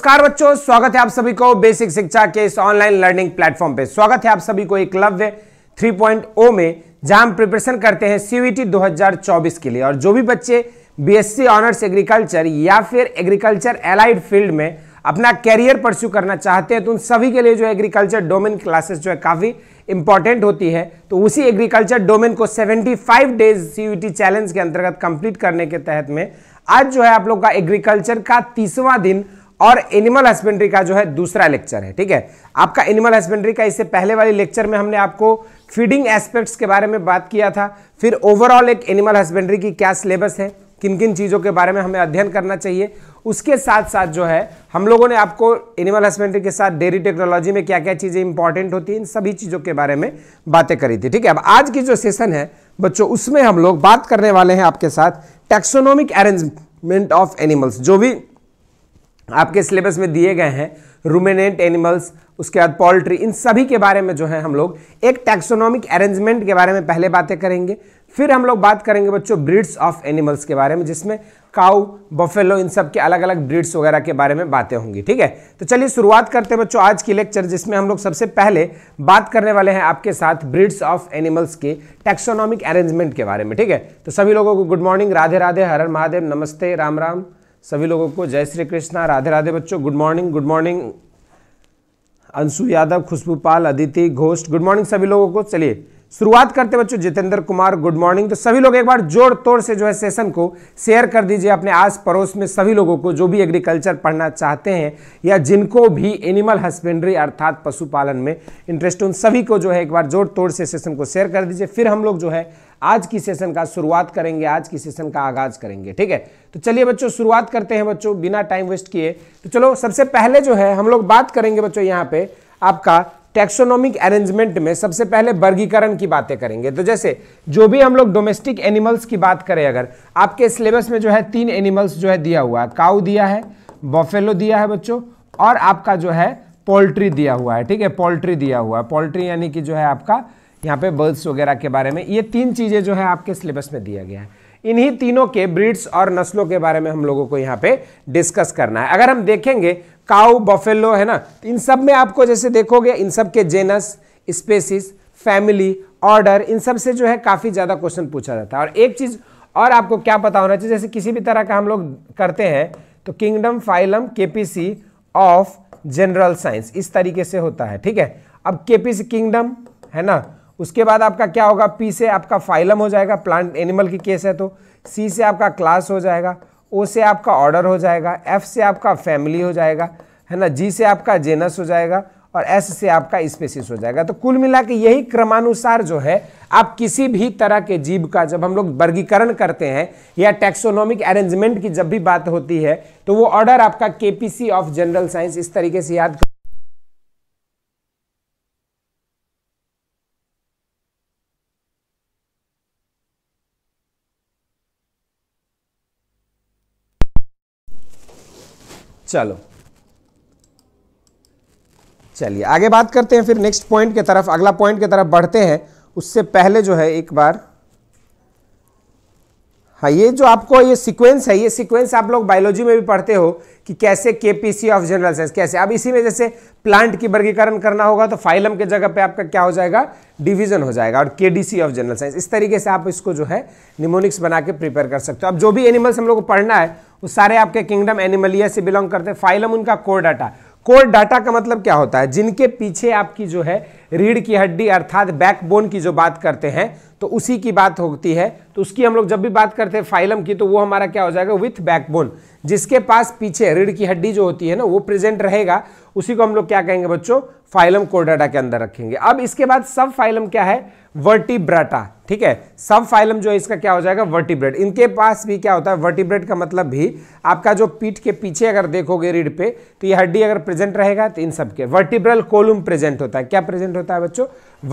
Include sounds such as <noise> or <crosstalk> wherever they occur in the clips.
नमस्कार बच्चों स्वागत है आप सभी को बेसिक शिक्षा के इस ऑनलाइन लर्निंग प्लेटफॉर्म पे स्वागत है आप सभी को एकलव्य 3.0 में जहां हम प्रिपरेशन करते हैं e सीवीटी 2024 के लिए और जो भी बच्चे बीएससी ऑनर्स एग्रीकल्चर या फिर एग्रीकल्चर एलाइड फील्ड में अपना कैरियर परस्यू करना चाहते हैं तो उन सभी के लिए जो एग्रीकल्चर डोमेन क्लासेस जो है काफ़ी इंपॉर्टेंट होती है तो उसी एग्रीकल्चर डोमेन को फाइव डेज सीवीटी चैलेंज के अंतर्गत कंप्लीट करने के तहत में आज जो है आप लोग का एग्रीकल्चर का तीसवा दिन और एनिमल हस्बेंड्री का जो है दूसरा लेक्चर है ठीक है आपका एनिमल हस्बेंड्री का इससे पहले वाले लेक्चर में हमने आपको फीडिंग एस्पेक्ट्स के बारे में बात किया था फिर ओवरऑल एक एनिमल हस्बेंड्री की क्या सिलेबस है किन किन चीज़ों के बारे में हमें अध्ययन करना चाहिए उसके साथ साथ जो है हम लोगों ने आपको एनिमल हस्बेंड्री के साथ डेयरी टेक्नोलॉजी में क्या क्या चीज़ें इंपॉर्टेंट होती हैं इन सभी चीज़ों के बारे में बातें करी थी ठीक है अब आज की जो सेशन है बच्चों उसमें हम लोग बात करने वाले हैं आपके साथ टैक्सोनॉमिक अरेंजमेंट ऑफ एनिमल्स जो भी आपके सिलेबस में दिए गए हैं रूमिनेंट एनिमल्स उसके बाद पोल्ट्री इन सभी के बारे में जो है हम लोग एक टैक्सोनॉमिक अरेंजमेंट के बारे में पहले बातें करेंगे फिर हम लोग बात करेंगे बच्चों ब्रीड्स ऑफ एनिमल्स के बारे में जिसमें काउ बफेलो इन सब के अलग अलग ब्रीड्स वगैरह के बारे में बातें होंगी ठीक है तो चलिए शुरुआत करते हैं बच्चों आज की लेक्चर जिसमें हम लोग सबसे पहले बात करने वाले हैं आपके साथ ब्रीड्स ऑफ एनिमल्स के टैक्सोनॉमिक अरेंजमेंट के बारे में ठीक है तो सभी लोगों को गुड मॉर्निंग राधे राधे हरण महादेव नमस्ते राम राम सभी लोगों को जय श्री कृष्णा राधे राधे बच्चों good morning good morning Anshu Yadav Khushboo Pal Aditi Ghosh good morning सभी लोगों को चलिए शुरुआत करते बच्चों जितेंद्र कुमार गुड मॉर्निंग तो सभी लोग एक बार जोर तोड़ से जो है सेशन को शेयर कर दीजिए अपने आस पड़ोस में सभी लोगों को जो भी एग्रीकल्चर पढ़ना चाहते हैं या जिनको भी एनिमल हस्बेंड्री अर्थात पशुपालन में इंटरेस्ट उन सभी को जो है एक बार जोर तोड़ से सेशन को शेयर कर दीजिए फिर हम लोग जो है आज की सेशन का शुरुआत करेंगे आज की सेशन का आगाज करेंगे ठीक है तो चलिए बच्चों शुरुआत करते हैं बच्चों बिना टाइम वेस्ट किए तो चलो सबसे पहले जो है हम लोग बात करेंगे बच्चों यहाँ पे आपका टैक्सोनॉमिक अरेंजमेंट में सबसे पहले वर्गीकरण की बातें करेंगे तो जैसे जो भी हम लोग डोमेस्टिक एनिमल्स की बात करें अगर आपके सिलेबस में जो है तीन एनिमल्स जो है दिया हुआ है काउ दिया है बफेलो दिया है बच्चों और आपका जो है पोल्ट्री दिया हुआ है ठीक है पोल्ट्री दिया हुआ है पोल्ट्री यानी कि जो है आपका यहाँ पे बर्ड्स वगैरह के बारे में ये तीन चीज़ें जो है आपके सिलेबस में दिया गया है इन्हीं तीनों के ब्रीड्स और नस्लों के बारे में हम लोगों को यहाँ पे डिस्कस करना है अगर हम देखेंगे काउ बफेलो है ना तो इन सब में आपको जैसे देखोगे इन सब के जेनस स्पेसिस फैमिली ऑर्डर इन सब से जो है काफ़ी ज़्यादा क्वेश्चन पूछा जाता है और एक चीज़ और आपको क्या पता होना चाहिए जैसे किसी भी तरह का हम लोग करते हैं तो किंगडम फाइलम के ऑफ जनरल साइंस इस तरीके से होता है ठीक है अब के किंगडम है ना उसके बाद आपका क्या होगा पी से आपका फाइलम हो जाएगा प्लांट एनिमल की केस है तो सी से आपका क्लास हो जाएगा ओ से आपका ऑर्डर हो जाएगा एफ से आपका फैमिली हो जाएगा है ना जी से आपका जेनस हो जाएगा और एस से आपका स्पेसिस हो जाएगा तो कुल मिला के यही क्रमानुसार जो है आप किसी भी तरह के जीव का जब हम लोग वर्गीकरण करते हैं या टैक्सोनॉमिक अरेंजमेंट की जब भी बात होती है तो वो ऑर्डर आपका केपीसी ऑफ जनरल साइंस इस तरीके से याद कर चलो चलिए आगे बात करते हैं फिर नेक्स्ट पॉइंट की तरफ अगला पॉइंट की तरफ बढ़ते हैं उससे पहले जो है एक बार हाँ ये जो आपको ये सीक्वेंस है ये सीक्वेंस आप लोग बायोलॉजी में भी पढ़ते हो कि कैसे केपीसी ऑफ जनरल साइंस कैसे अब इसी में जैसे प्लांट की वर्गीकरण करना होगा तो फाइलम के जगह पे आपका क्या हो जाएगा डिवीजन हो जाएगा और केडीसी ऑफ जनरल साइंस इस तरीके से आप इसको जो है निमोनिक्स बना के प्रिपेयर कर सकते हो अब जो भी एनिमल्स हम लोग को पढ़ना है वो सारे आपके किंगडम एनिमलिया से बिलोंग करते हैं फाइलम उनका कोर डाटा कोर डाटा का मतलब क्या होता है जिनके पीछे आपकी जो है रीढ़ की हड्डी अर्थात बैकबोन की जो बात करते हैं तो उसी की बात होती है तो उसकी हम लोग जब भी बात करते हैं फाइलम की तो वो हमारा क्या हो जाएगा विथ बैकबोन जिसके पास पीछे रीढ़ की हड्डी जो होती है ना वो प्रेजेंट रहेगा उसी को हम लोग क्या कहेंगे बच्चों फाइलम कोर डाटा के अंदर रखेंगे अब इसके बाद सब फाइलम क्या है वर्टिब्राटा ठीक है सब फाइलम जो है इसका क्या हो जाएगा वर्टिब्रेड इनके पास भी क्या होता है वर्टिब्रेड का मतलब भी आपका जो पीठ के पीछे अगर देखोगे रीढ़ पे तो ये हड्डी अगर प्रेजेंट रहेगा तो इन सबके वर्टिब्रल कोलम प्रेजेंट होता है क्या प्रेजेंट होता है बच्चों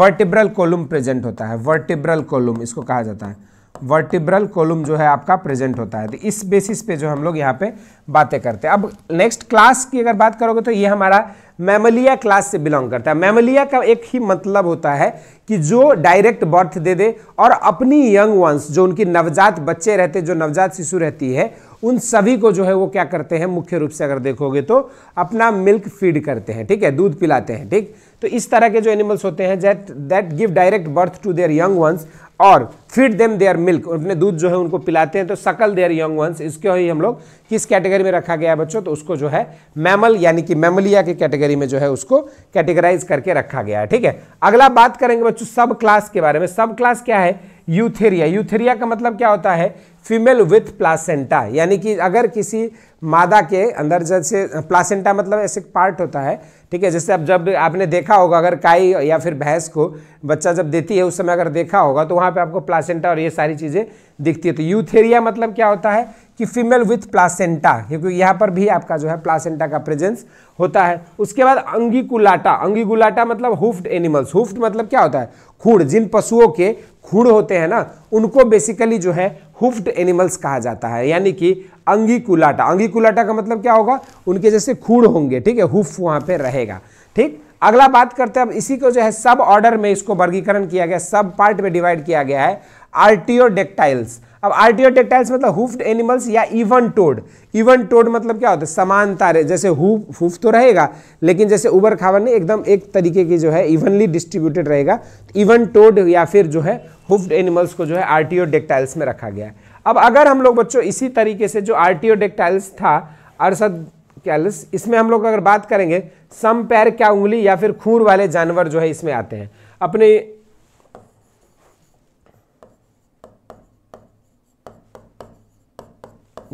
वर्टिब्रल कोलुम प्रेजेंट होता है वर्टिब्रल कोलुम इसको कहा जाता है वर्टिब्रल कोलम जो है आपका प्रेजेंट होता है तो इस बेसिस पे जो हम लोग यहाँ पे बातें करते हैं अब नेक्स्ट क्लास की अगर बात करोगे तो ये हमारा मैमलिया क्लास से बिलोंग करता है मैमलिया का एक ही मतलब होता है कि जो डायरेक्ट बर्थ दे दे और अपनी यंग वंस जो उनकी नवजात बच्चे रहते जो नवजात शिशु रहती है उन सभी को जो है वो क्या करते हैं मुख्य रूप से अगर देखोगे तो अपना मिल्क फीड करते हैं ठीक है दूध पिलाते हैं ठीक तो इस तरह के जो एनिमल्स होते हैं that that give direct birth to their young ones और फीड देम देयर मिल्क अपने दूध जो है उनको पिलाते हैं तो सकल देयर यंग वंस इसके ही हम लोग किस कैटेगरी में रखा गया है बच्चों तो उसको जो है मैमल यानी कि मैमलिया के कैटेगरी में जो है उसको कैटेगराइज करके रखा गया है ठीक है अगला बात करेंगे बच्चों सब क्लास के बारे में सब क्लास क्या है यूथेरिया यूथेरिया का मतलब क्या होता है फीमेल विथ प्लासेंटा यानी कि अगर किसी मादा के अंदर जैसे प्लासेंटा मतलब ऐसे पार्ट होता है ठीक है जैसे अब जब आपने देखा होगा अगर काई या फिर भैंस को बच्चा जब देती है उस समय अगर देखा होगा तो वहाँ पे आपको प्लासेंटा और ये सारी चीज़ें दिखती है तो यूथेरिया मतलब क्या होता है कि फीमेल विथ प्लासेंटा क्योंकि यहाँ पर भी आपका जो है प्लासेंटा का प्रेजेंस होता है उसके बाद अंगीकुलाटा अंगिकुलाटा मतलब हुफ्ड एनिमल्स हुफ्ड मतलब क्या होता है खूड़ जिन पशुओं के हुड होते हैं ना उनको बेसिकली जो है हुफ्ड एनिमल्स कहा जाता है यानी कि अंगी कुलाटा अंगी कुलाटा का मतलब क्या होगा उनके जैसे खूड़ होंगे ठीक है हुफ वहां पे रहेगा ठीक अगला बात करते हैं अब इसी को जो है सब ऑर्डर में इसको वर्गीकरण किया गया सब पार्ट में डिवाइड किया गया है आर्टियोडेक्टाइल्स अब आर्टियोडेक्टाइल्स मतलब हुफ्ड एनिमल्स या इवन टोड इवन टोड मतलब क्या होता है समान तारे जैसे हुफ हुफ तो रहेगा लेकिन जैसे उबर खावर नहीं एकदम एक तरीके की जो है इवनली डिस्ट्रीब्यूटेड रहेगा इवन टोड या फिर जो है हुफ्ड एनिमल्स को जो है आर्टियोडेक्टाइल्स में रखा गया है अब अगर हम लोग बच्चों इसी तरीके से जो आर्टियोडेक्टाइल्स था अरसद कैलस इसमें हम लोग अगर बात करेंगे सम पैर क्या उंगली या फिर खूर वाले जानवर जो है इसमें आते हैं अपने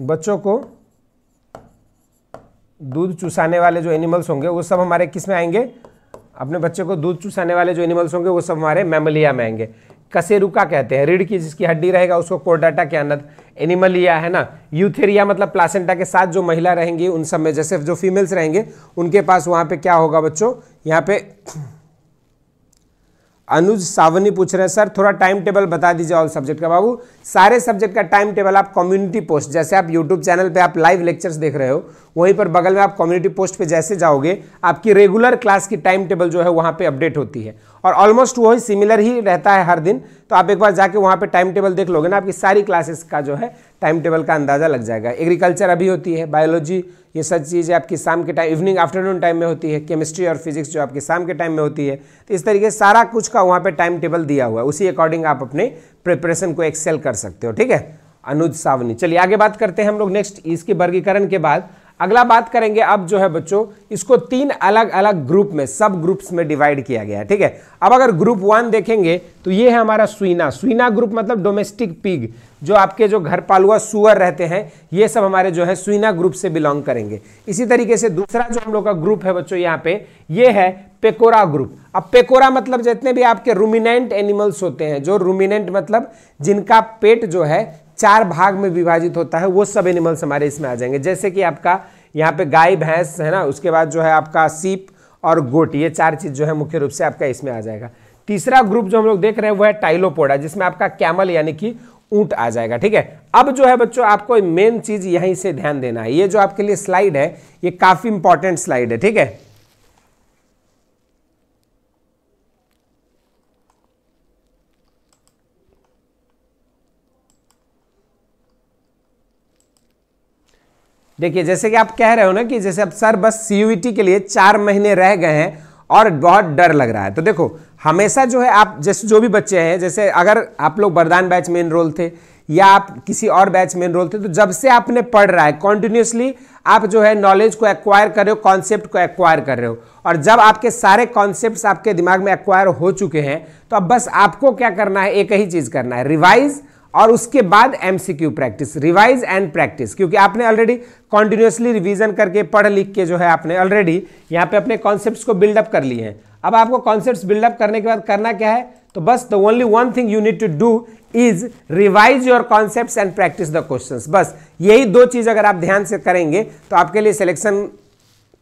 बच्चों को दूध चुसाने वाले जो एनिमल्स होंगे वो सब हमारे किस में आएंगे अपने बच्चे को दूध चुसाने वाले जो एनिमल्स होंगे वो सब हमारे मेमलिया में आएंगे कसेरुका कहते हैं रीढ़ की जिसकी हड्डी रहेगा उसको कोर्डाटा के एनिमल या है ना यूथेरिया मतलब प्लासेंटा के साथ जो महिला रहेंगी उन सब में जैसे जो फीमेल्स रहेंगे उनके पास वहां पे क्या होगा बच्चों यहाँ पे अनुज सावनी पूछ रहे हैं सर थोड़ा टाइम टेबल बता दीजिए ऑल सब्जेक्ट का बाबू सारे सब्जेक्ट का टाइम टेबल आप कम्युनिटी पोस्ट जैसे आप यूट्यूब चैनल पे आप लाइव लेक्चर्स देख रहे हो वहीं पर बगल में आप कम्युनिटी पोस्ट पे जैसे जाओगे आपकी रेगुलर क्लास की टाइम टेबल जो है वहाँ पे अपडेट होती है और ऑलमोस्ट वही सिमिलर ही रहता है हर दिन तो आप एक बार जाके वहाँ पे टाइम टेबल देख लोगे ना आपकी सारी क्लासेस का जो है टाइम टेबल का अंदाज़ा लग जाएगा एग्रीकल्चर अभी होती है बायोलॉजी ये सब चीज़ें आपकी शाम के टाइम इवनिंग आफ्टरनून टाइम में होती है केमिस्ट्री और फिजिक्स जो आपकी शाम के टाइम में होती है तो इस तरीके से सारा कुछ का वहाँ पर टाइम टेबल दिया हुआ है उसी अकॉर्डिंग आप अपने प्रिपरेशन को एक्सेल कर सकते हो ठीक है अनुज सावनी चलिए आगे बात करते हैं हम लोग नेक्स्ट इसके वर्गीकरण के बाद अगला बात करेंगे अब जो है बच्चों इसको तीन अलग अलग ग्रुप में सब ग्रुप्स में डिवाइड किया गया है ठीक है अब अगर ग्रुप वन देखेंगे तो ये है हमारा सुइना सुइना ग्रुप मतलब डोमेस्टिक पिग जो आपके जो घर पालुआ सुअर रहते हैं ये सब हमारे जो है सुइना ग्रुप से बिलोंग करेंगे इसी तरीके से दूसरा जो हम लोग का ग्रुप है बच्चों यहाँ पे ये है पेकोरा ग्रुप अब पेकोरा मतलब जितने भी आपके रूमिनेंट एनिमल्स होते हैं जो रूमिनेंट मतलब जिनका पेट जो है चार भाग में विभाजित होता है वो सब एनिमल्स हमारे इसमें आ जाएंगे जैसे कि आपका यहाँ पे गाय भैंस है ना उसके बाद जो है आपका सीप और गोट ये चार चीज़ जो है मुख्य रूप से आपका इसमें आ जाएगा तीसरा ग्रुप जो हम लोग देख रहे हैं वो है टाइलोपोडा जिसमें आपका कैमल यानी कि ऊंट आ जाएगा ठीक है अब जो है बच्चों आपको मेन चीज़ यहीं से ध्यान देना है ये जो आपके लिए स्लाइड है ये काफ़ी इंपॉर्टेंट स्लाइड है ठीक है देखिए जैसे कि आप कह रहे हो ना कि जैसे अब सर बस सी e के लिए चार महीने रह गए हैं और बहुत डर लग रहा है तो देखो हमेशा जो है आप जैसे जो भी बच्चे हैं जैसे अगर आप लोग वरदान बैच में इनरोल थे या आप किसी और बैच में इनरोल थे तो जब से आपने पढ़ रहा है कॉन्टिन्यूसली आप जो है नॉलेज को एक्वायर कर रहे हो कॉन्सेप्ट को एक्वायर कर रहे हो और जब आपके सारे कॉन्सेप्ट आपके दिमाग में एक्वायर हो चुके हैं तो अब बस आपको क्या करना है एक ही चीज़ करना है रिवाइज़ और उसके बाद MCQ practice revise and practice क्योंकि आपने ऑलरेडी कॉन्टिन्यूसली रिवीजन करके पढ़ लिख के जो है आपने ऑलरेडी यहाँ पे अपने कॉन्सेप्ट्स को बिल्डअप कर लिए हैं अब आपको कॉन्सेप्ट्स बिल्डअप करने के बाद करना क्या है तो बस the only one thing you need to do is revise your concept and practice the question बस यही दो चीज़ अगर आप ध्यान से करेंगे तो आपके लिए सिलेक्शन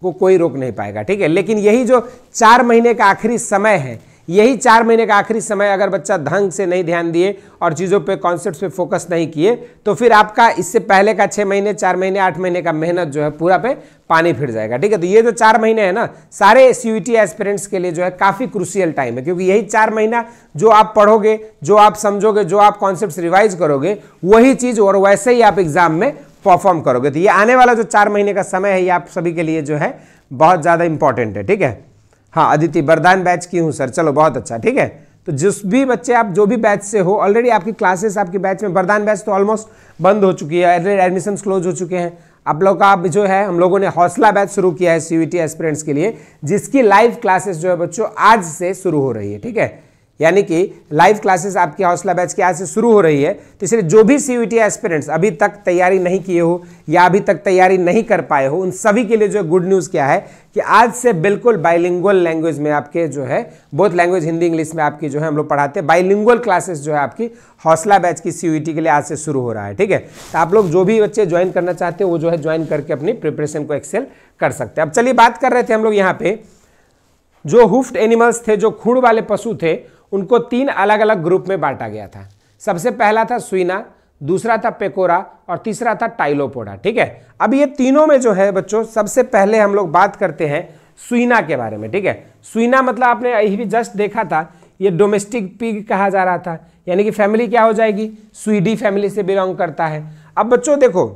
को कोई रोक नहीं पाएगा ठीक है लेकिन यही जो चार महीने का आखिरी समय है यही चार महीने का आखिरी समय अगर बच्चा ढंग से नहीं ध्यान दिए और चीज़ों पे कॉन्सेप्ट पे फोकस नहीं किए तो फिर आपका इससे पहले का छः महीने चार महीने आठ महीने का मेहनत जो है पूरा पे पानी फिर जाएगा ठीक है तो ये जो चार महीने है ना सारे सी एस्पिरेंट्स के लिए जो है काफ़ी क्रूसियल टाइम है क्योंकि यही चार महीना जो आप पढ़ोगे जो आप समझोगे जो आप कॉन्सेप्ट रिवाइज करोगे वही चीज़ और वैसे ही आप एग्जाम में परफॉर्म करोगे तो ये आने वाला जो चार महीने का समय है ये आप सभी के लिए जो है बहुत ज़्यादा इंपॉर्टेंट है ठीक है हाँ अदिति बरदान बैच की हूँ सर चलो बहुत अच्छा ठीक है तो जिस भी बच्चे आप जो भी बैच से हो ऑलरेडी आपकी क्लासेस आपके बैच में बरदान बैच तो ऑलमोस्ट बंद हो चुकी है एडमिशन क्लोज हो चुके हैं आप लोग का आप जो है हम लोगों ने हौसला बैच शुरू किया है सी यू के लिए जिसकी लाइव क्लासेस जो है बच्चों आज से शुरू हो रही है ठीक है यानी कि लाइव क्लासेस आपकी हौसला बैच की आज से शुरू हो रही है तो इसलिए जो भी सी एस्पिरेंट्स अभी तक तैयारी नहीं किए हो या अभी तक तैयारी नहीं कर पाए हो उन सभी के लिए जो गुड न्यूज़ क्या है कि आज से बिल्कुल बाइलिंगुअल लैंग्वेज में आपके जो है बहुत लैंग्वेज हिंदी इंग्लिश में आपकी जो है हम लोग पढ़ाते हैं बाइलिंगुअल क्लासेस जो है आपकी हौसला बैच की सी के लिए आज से शुरू हो रहा है ठीक है तो आप लोग जो भी बच्चे ज्वाइन करना चाहते हैं वो जो है ज्वाइन करके अपनी प्रिपरेशन को एक्सेल कर सकते हैं अब चलिए बात कर रहे थे हम लोग यहाँ पे जो हुफ्ट एनिमल्स थे जो खूड़ वाले पशु थे उनको तीन अलग अलग ग्रुप में बांटा गया था सबसे पहला था सुइना दूसरा था पेकोरा और तीसरा था टाइलोपोडा ठीक है अब ये तीनों में जो है बच्चों सबसे पहले हम लोग बात करते हैं सुइना के बारे में ठीक है सुइना मतलब आपने यही भी जस्ट देखा था ये डोमेस्टिक पिग कहा जा रहा था यानी कि फैमिली क्या हो जाएगी स्वीडी फैमिली से बिलोंग करता है अब बच्चों देखो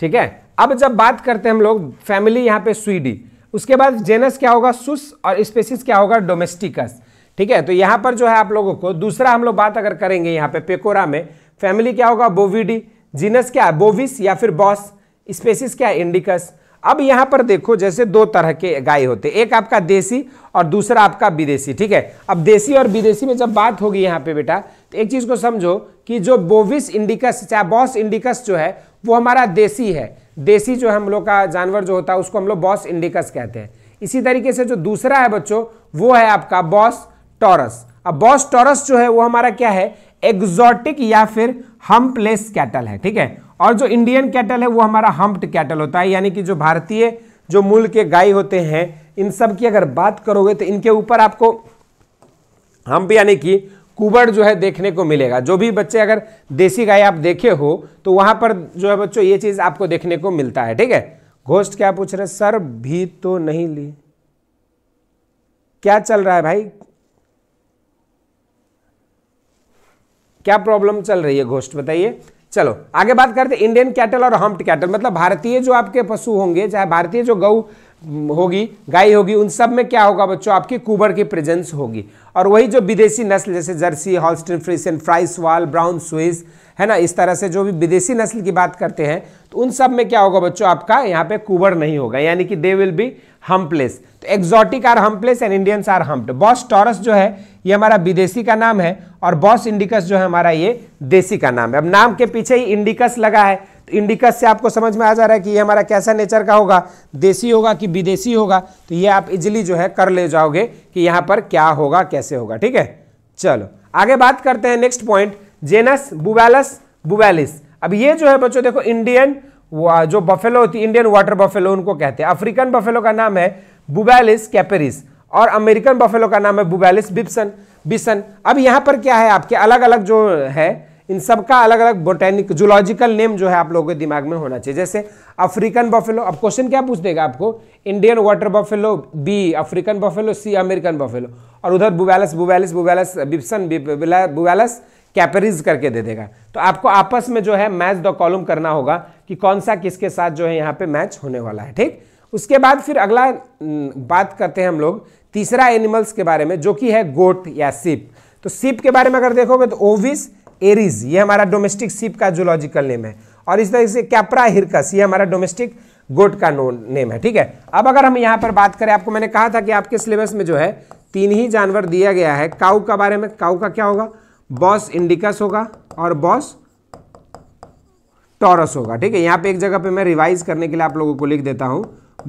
ठीक है अब जब बात करते हैं हम लोग फैमिली यहां पे स्वीडी उसके बाद जेनस क्या होगा सुस और स्पेसिस क्या होगा डोमेस्टिकस ठीक है तो यहाँ पर जो है आप लोगों को दूसरा हम लोग बात अगर करेंगे यहाँ पे पेकोरा में फैमिली क्या होगा बोविडी जीनस क्या बोविस या फिर बॉस स्पेसिस क्या इंडिकस अब यहाँ पर देखो जैसे दो तरह के गाय होते एक आपका देसी और दूसरा आपका विदेशी ठीक है अब देसी और विदेशी में जब बात होगी यहाँ पे बेटा तो एक चीज़ को समझो कि जो बोविस इंडिकस चाहे बॉस इंडिकस जो है वो हमारा देसी है देसी जो हम लोग का जानवर जो होता है उसको हम लोग बॉस इंडिकस कहते हैं इसी तरीके से जो दूसरा है बच्चों वो है आपका बॉस टॉरस अब बॉस टॉरस जो है वो हमारा क्या है एग्जॉटिक या फिर हम्पलेस कैटल है ठीक है और जो इंडियन कैटल है वो हमारा हम्प्ड कैटल होता है यानी कि जो भारतीय जो मूल के गाय होते हैं इन सब की अगर बात करोगे तो इनके ऊपर आपको हम्प यानी कि कुबड़ जो है देखने को मिलेगा जो भी बच्चे अगर देसी गाय आप देखे हो तो वहां पर जो है बच्चों ये चीज़ आपको देखने को मिलता है ठीक है घोष्ट क्या पूछ रहे सर भी तो नहीं ली क्या चल रहा है भाई क्या प्रॉब्लम चल रही है घोष्ट बताइए चलो आगे बात करते इंडियन कैटल और हम्प्ड कैटल मतलब भारतीय जो आपके पशु होंगे चाहे भारतीय जो गऊ होगी गाय होगी उन सब में क्या होगा बच्चों आपकी कुबर की प्रेजेंस होगी और वही जो विदेशी नस्ल जैसे Jersey Holstein Friesian Frieswal Brown Swiss है ना इस तरह से जो भी विदेशी नस्ल की बात करते हैं तो उन सब में क्या होगा बच्चों आपका यहाँ पे कुबर नहीं होगा यानी कि दे विल बी हम्पलेस तो exotic are humpless and Indians are humped Bos taurus जो है ये हमारा विदेशी का नाम है और बॉस इंडिकस जो है हमारा ये देसी का नाम है अब नाम के पीछे ही इंडिकस लगा है इंडिकस से आपको समझ में आ जा रहा है कि ये हमारा कैसा नेचर का होगा देसी होगा कि विदेशी होगा तो ये आप इजिली जो है कर ले जाओगे कि यहाँ पर क्या होगा कैसे होगा ठीक है चलो आगे बात करते हैं next point genus Bubalus Bubalis अब ये जो है बच्चों देखो इंडियन जो बफेलो होती इंडियन वाटर बफेलो उनको कहते हैं अफ्रीकन बफेलो का नाम है बुबेलिस कैपेरिस और अमेरिकन बफेलो का नाम है बुबेलिस बिप्सन बिसन अब यहाँ पर क्या है आपके अलग अलग जो है इन सब का अलग अलग बोटेनिक जूलॉजिकल नेम जो है आप लोगों के दिमाग में होना चाहिए जैसे अफ्रीकन बफेलो अब क्वेश्चन क्या पूछ देगा आपको Indian water buffalo B African buffalo C American buffalo और उधर बुबैलस बुबैलस बुबैलस बिप्सन बुबैलस कैपरीज करके दे देगा तो आपको आपस में जो है मैच द कॉलम करना होगा कि कौन सा किसके साथ जो है यहाँ पे मैच होने वाला है ठीक उसके बाद फिर अगला बात करते हैं हम लोग तीसरा एनिमल्स के बारे में जो कि है गोट या सिप तो सिप के बारे में अगर देखोगे तो ओविस एरीज ये हमारा डोमेस्टिक सीप का जोलॉजिकल नेम है और इस तरह से कैपरा हिरकस ये हमारा डोमेस्टिक गोट का नो नेम है ठीक है अब अगर हम यहाँ पर बात करें आपको मैंने कहा था कि आपके सिलेबस में जो है तीन ही जानवर दिया गया है काऊ का बारे में काऊ का क्या होगा बॉस इंडिकस होगा और बॉस टॉरस होगा ठीक है यहाँ पे एक जगह पे मैं रिवाइज करने के लिए आप लोगों को लिख देता हूँ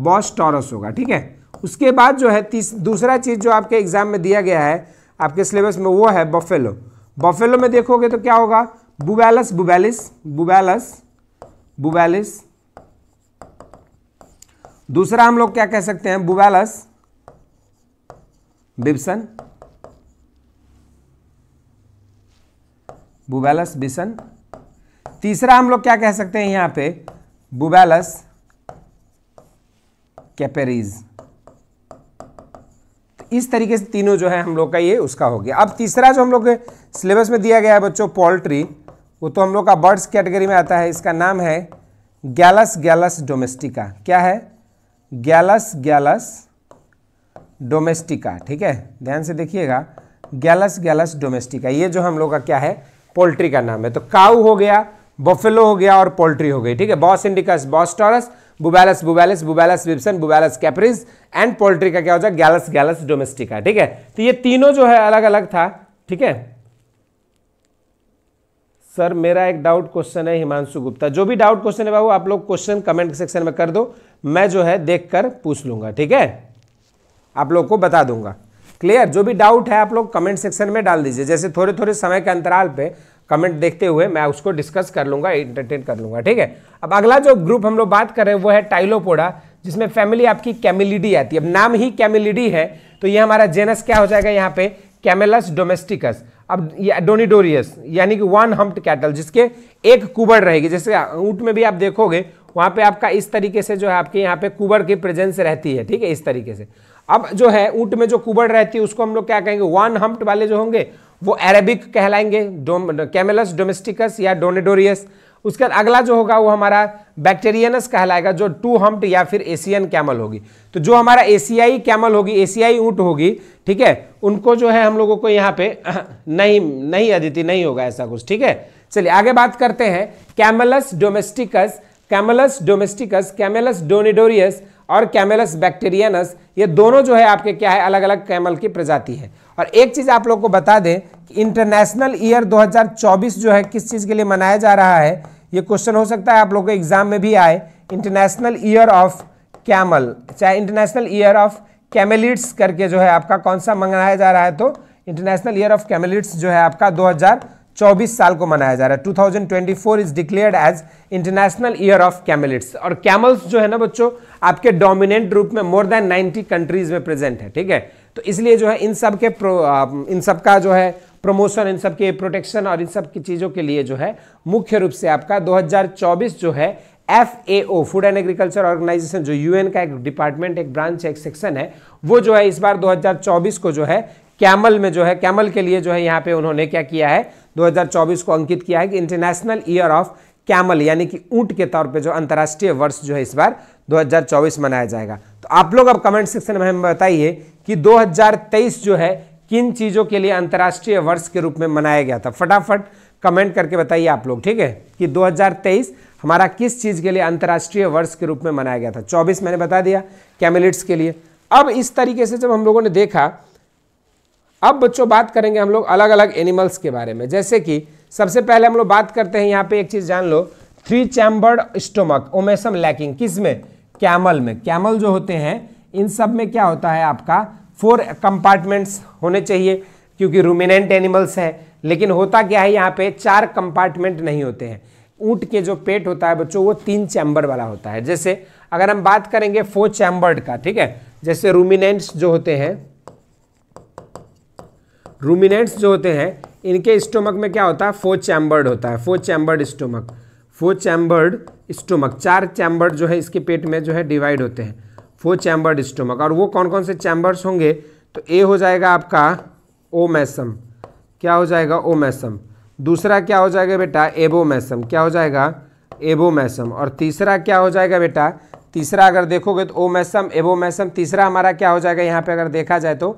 बॉस टॉरस होगा ठीक है उसके बाद जो है तीस दूसरा चीज़ जो आपके एग्जाम में दिया गया है आपके सिलेबस में वो है बफेलो बफेलो में देखोगे तो क्या होगा बुबैलस बुबैलिस बुबैलस बुबैलिस दूसरा हम लोग क्या कह सकते हैं बुबैलस बिबसन बुबैलस बिसन तीसरा हम लोग क्या कह सकते हैं यहां पे बुबैलस कैपेरीज़ इस तरीके से तीनों जो है हम लोग का ये उसका हो गया अब तीसरा जो हम लोग सिलेबस में दिया गया है बच्चों पोल्ट्री वो तो हम लोग का बर्ड्स कैटेगरी में आता है इसका नाम है गैलस गैलस डोमेस्टिका क्या है गैलस गैलस डोमेस्टिका ठीक है ध्यान से देखिएगा गैलस गैलस डोमेस्टिका ये जो हम लोग का क्या है पोल्ट्री का नाम है तो काऊ हो गया बफेलो हो गया और पोल्ट्री हो गई ठीक है Bos indicus Bos taurus Bubalus Bubalus Bubalus विप्सन बुबैलस कैप्रिज एंड पोल्ट्री का क्या हो जाए गैलस गैलस डोमेस्टिका ठीक है तो ये तीनों जो है अलग अलग था ठीक है सर मेरा एक डाउट क्वेश्चन है हिमांशु गुप्ता जो भी डाउट क्वेश्चन है बाबू आप लोग क्वेश्चन कमेंट सेक्शन में कर दो मैं जो है देखकर पूछ लूंगा ठीक है आप लोग को बता दूंगा क्लियर जो भी डाउट है आप लोग कमेंट सेक्शन में डाल दीजिए जैसे थोड़े थोड़े समय के अंतराल पे कमेंट देखते हुए मैं उसको डिस्कस कर लूँगा इंटरटेन कर लूँगा ठीक है अब अगला जो ग्रुप हम लोग बात कर रहे हैं वो है टाइलोपोडा जिसमें फैमिली आपकी कैमिलिडी आती है अब नाम ही कैमिलिडी है तो ये हमारा जेनस क्या हो जाएगा यहाँ पे कैमेलस डोमेस्टिकस अब डोनीडोरियस यानी कि वन हम्प्ड कैटल जिसके एक कुबड़ रहेगी जैसे ऊँट में भी आप देखोगे वहाँ पे आपका इस तरीके से जो है आपके यहाँ पे कुबड़ की प्रेजेंस रहती है ठीक है इस तरीके से अब जो है ऊँट में जो कुबड़ रहती है उसको हम लोग क्या कहेंगे वन हम्प्ड वाले जो होंगे वो अरेबिक कहलाएंगे डोम कैमेलस डोमेस्टिकस या डोनेडोरियस उसके बाद अगला जो होगा वो हमारा बैक्टेरियनस कहलाएगा जो टू हम्प्ड या फिर एशियन कैमल होगी तो जो हमारा एशियाई कैमल होगी एशियाई ऊंट होगी ठीक है उनको जो है हम लोगों को यहाँ पे <laughs> नहीं नहीं अदिति नहीं होगा ऐसा कुछ ठीक है चलिए आगे बात करते हैं Camelus domesticus Camelus domesticus Camelus dromedarius और कैमेलस बैक्टेरियनस ये दोनों जो है आपके क्या है अलग अलग कैमल की प्रजाति है और एक चीज़ आप लोग को बता दें कि इंटरनेशनल ईयर 2024 जो है किस चीज़ के लिए मनाया जा रहा है ये क्वेश्चन हो सकता है आप लोग को एग्जाम में भी आए इंटरनेशनल ईयर ऑफ कैमल चाहे इंटरनेशनल ईयर ऑफ कैमेलिट्स करके जो है आपका कौन सा मनाया जा रहा है तो इंटरनेशनल ईयर ऑफ कैमेलिट्स जो है आपका 2024 साल को मनाया जा रहा है 2024 thousand twenty four is declare as international year of camelids और कैमल्स जो है ना बच्चों आपके डोमिनेंट रूप में मोर देन 90 कंट्रीज में प्रेजेंट है ठीक है तो इसलिए जो है इन सब के इन सब का जो है प्रमोशन इन सब के प्रोटेक्शन और इन सब की चीज़ों के लिए जो है मुख्य रूप से आपका 2024 जो है F A O food and agriculture organization जो यूएन का एक डिपार्टमेंट एक ब्रांच एक सेक्शन है वो जो है इस बार 2024 को जो है कैमल में जो है कैमल के लिए जो है यहाँ पे उन्होंने क्या किया है 2024 को अंकित किया है कि इंटरनेशनल ईयर ऑफ कैमल यानी कि ऊँट के तौर पे जो अंतर्राष्ट्रीय वर्ष जो है इस बार 2024 मनाया जाएगा तो आप लोग अब कमेंट सेक्शन में हमें बताइए कि 2023 जो है किन चीज़ों के लिए अंतर्राष्ट्रीय वर्ष के रूप में मनाया गया था फटाफट कमेंट करके बताइए आप लोग ठीक है कि 2023 हमारा किस चीज़ के लिए अंतर्राष्ट्रीय वर्ष के रूप में मनाया गया था 24 मैंने बता दिया कैमिलिट्स के लिए अब इस तरीके से जब हम लोगों ने देखा अब बच्चों बात करेंगे हम लोग अलग अलग एनिमल्स के बारे में जैसे कि सबसे पहले हम लोग बात करते हैं यहाँ पे एक चीज़ जान लो three chambered stomach omasum lacking किस में कैमल में कैमल जो होते हैं इन सब में क्या होता है आपका फोर कंपार्टमेंट्स होने चाहिए क्योंकि रूमिनेंट एनिमल्स है लेकिन होता क्या है यहाँ पे चार कंपार्टमेंट नहीं होते हैं ऊँट के जो पेट होता है बच्चों वो तीन चैम्बर वाला होता है जैसे अगर हम बात करेंगे फोर चैम्बर्ड का ठीक है जैसे रूमिनेंट्स जो होते हैं रूमिनेंट्स जो होते हैं इनके स्टोमक में क्या होता है फोर चैम्बर्ड होता है four chambered stomach four chambered stomach चार चैम्बर्ड जो है इसके पेट में जो है डिवाइड होते हैं फोर चैम्बर्ड स्टोमक और वो कौन कौन से चैम्बर्स होंगे तो ए हो जाएगा आपका ओ मैसम क्या हो जाएगा ओ मैसम दूसरा क्या हो जाएगा बेटा मैसम क्या हो जाएगा मैसम और तीसरा क्या हो जाएगा बेटा तीसरा अगर देखोगे तो ओ एबो मैसम तीसरा हमारा क्या हो जाएगा यहाँ पे अगर देखा जाए तो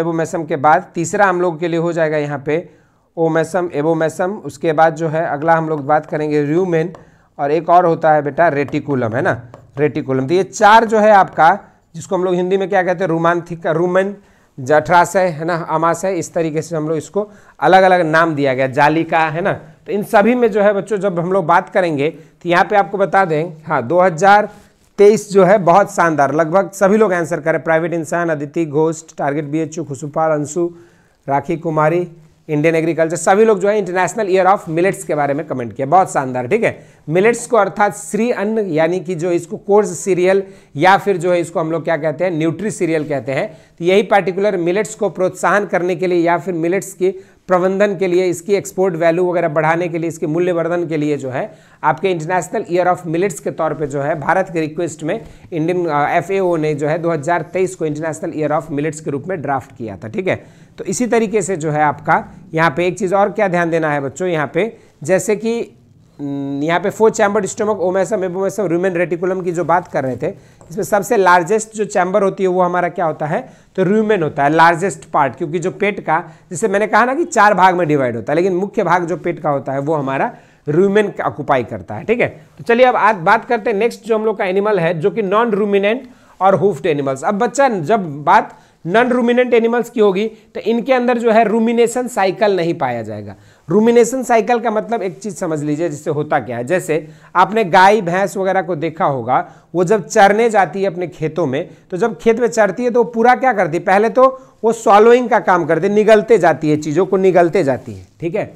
एबो मैसम के बाद तीसरा हम लोग के लिए हो जाएगा यहाँ पे एबो मैसम उसके बाद जो है अगला हम लोग बात करेंगे र्यूमेन और एक और होता है बेटा रेटिकुलम है ना रेटिकुलम तो ये चार जो है आपका जिसको हम लोग हिंदी में क्या कहते हैं रोमांथिक रूमन जठराशय है ना अमाशय इस तरीके से हम लोग इसको अलग अलग नाम दिया गया जालिका है ना तो इन सभी में जो है बच्चों जब हम लोग बात करेंगे तो यहाँ पे आपको बता दें हाँ 2023 जो है बहुत शानदार लगभग सभी लोग आंसर करें प्राइवेट इंसान अदिति घोष्ट target B H U Anshu Rakhi Kumari Indian agriculture सभी लोग जो है इंटरनेशनल ईयर ऑफ मिलेट्स के बारे में कमेंट किया बहुत शानदार ठीक है मिलेट्स को अर्थात श्री अन्न यानी कि जो इसको कोर्स सीरियल या फिर जो है इसको हम लोग क्या कहते हैं न्यूट्री सीरियल कहते हैं तो यही पर्टिकुलर मिलेट्स को प्रोत्साहन करने के लिए या फिर मिलेट्स की प्रबंधन के लिए इसकी एक्सपोर्ट वैल्यू वगैरह बढ़ाने के लिए इसके मूल्यवर्धन के लिए जो है आपके इंटरनेशनल ईयर ऑफ मिलेट्स के तौर पे जो है भारत के रिक्वेस्ट में इंडियन एफएओ uh, ने जो है 2023 को इंटरनेशनल ईयर ऑफ मिलेट्स के रूप में ड्राफ्ट किया था ठीक है तो इसी तरीके से जो है आपका यहाँ पे एक चीज़ और क्या ध्यान देना है बच्चों यहाँ पे जैसे कि यहाँ पे four chamber stomach omasum abomasum rumen reticulum की जो बात कर रहे थे इसमें सबसे लार्जेस्ट जो चैम्बर होती है वो हमारा क्या होता है तो रूमेन होता है लार्जेस्ट पार्ट क्योंकि जो पेट का जैसे मैंने कहा ना कि चार भाग में डिवाइड होता है लेकिन मुख्य भाग जो पेट का होता है वो हमारा रूमेन ऑक्यूपाई करता है ठीक है तो चलिए अब आज बात करते हैं नेक्स्ट जो हम लोग का एनिमल है जो कि नॉन रूमिनेंट और हुफ्ड एनिमल्स अब बच्चा जब बात नॉन रूमिनेंट एनिमल्स की होगी तो इनके अंदर जो है रूमिनेशन साइकिल नहीं पाया जाएगा रूमिनेशन साइकिल का मतलब एक चीज़ समझ लीजिए जिससे होता क्या है जैसे आपने गाय भैंस वगैरह को देखा होगा वो जब चरने जाती है अपने खेतों में तो जब खेत में चरती है तो वो पूरा क्या करती है पहले तो वो सॉलोइंग का काम करती है निगलते जाती है चीज़ों को निगलते जाती है ठीक है